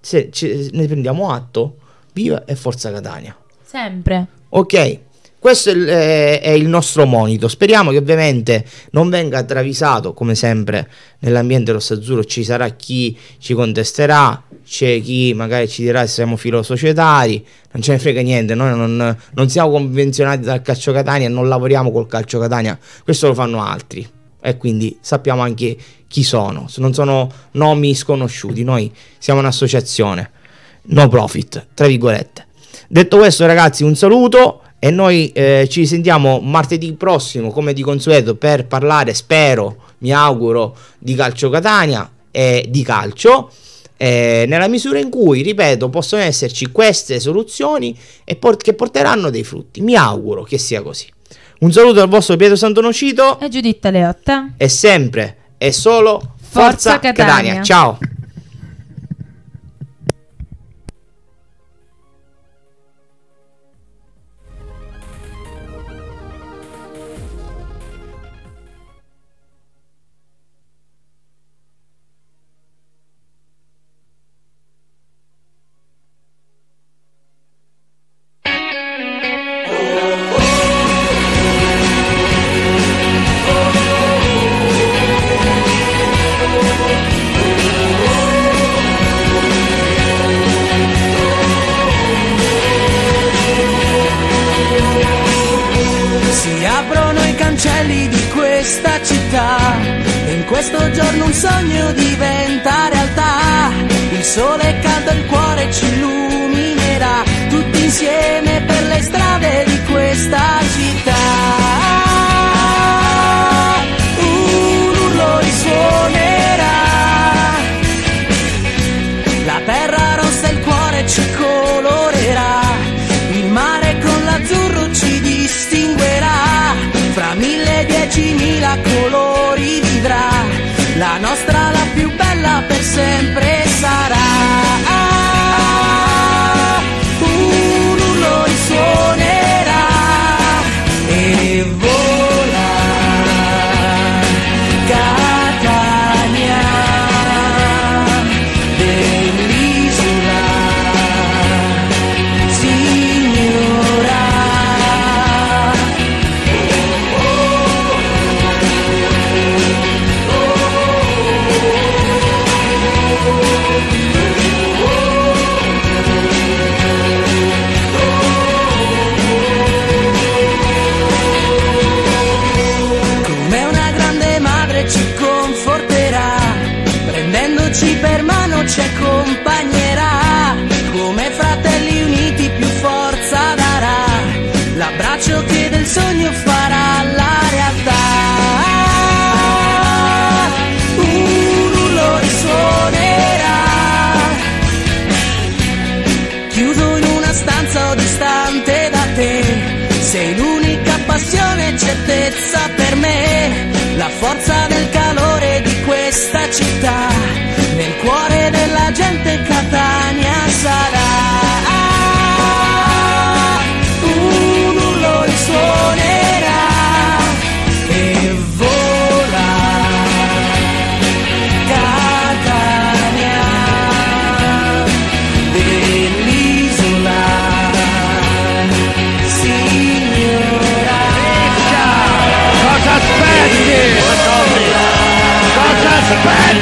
se ci, ne prendiamo atto, viva e forza Catania. Sempre. Ok, questo è il, eh, è il, nostro monito. Speriamo che ovviamente non venga travisato, come sempre nell'ambiente rossazzurro ci sarà chi ci contesterà, c'è chi magari ci dirà se siamo filosocietari, non ce ne frega niente, noi non, non siamo convenzionati dal calcio Catania, non lavoriamo col calcio Catania, questo lo fanno altri. E quindi sappiamo anche chi sono, non sono nomi sconosciuti, noi siamo un'associazione no profit, tra virgolette. Detto questo ragazzi un saluto e noi eh, ci sentiamo martedì prossimo come di consueto per parlare, spero, mi auguro, di calcio Catania e di calcio. Eh, nella misura in cui, ripeto, possono esserci queste soluzioni e port- che porteranno dei frutti. Mi auguro che sia così. Un saluto al vostro Pietro Santonocito e Giuditta Leotta. E sempre è solo Forza, Forza Catania. Catania. Ciao! questo giorno un sogno diventa realtà, il sole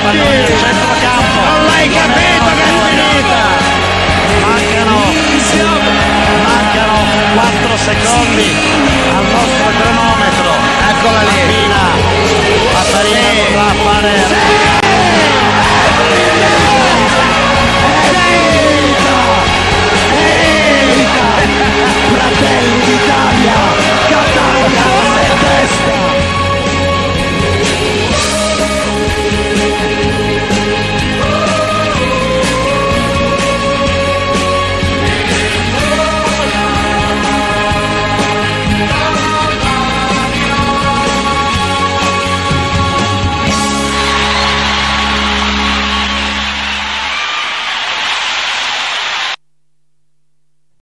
pallone in centrocampo. Non l'hai capito che è finita! Mancano, mancano 4 secondi al nostro cronometro. Eccola lì. Farina, potrà fare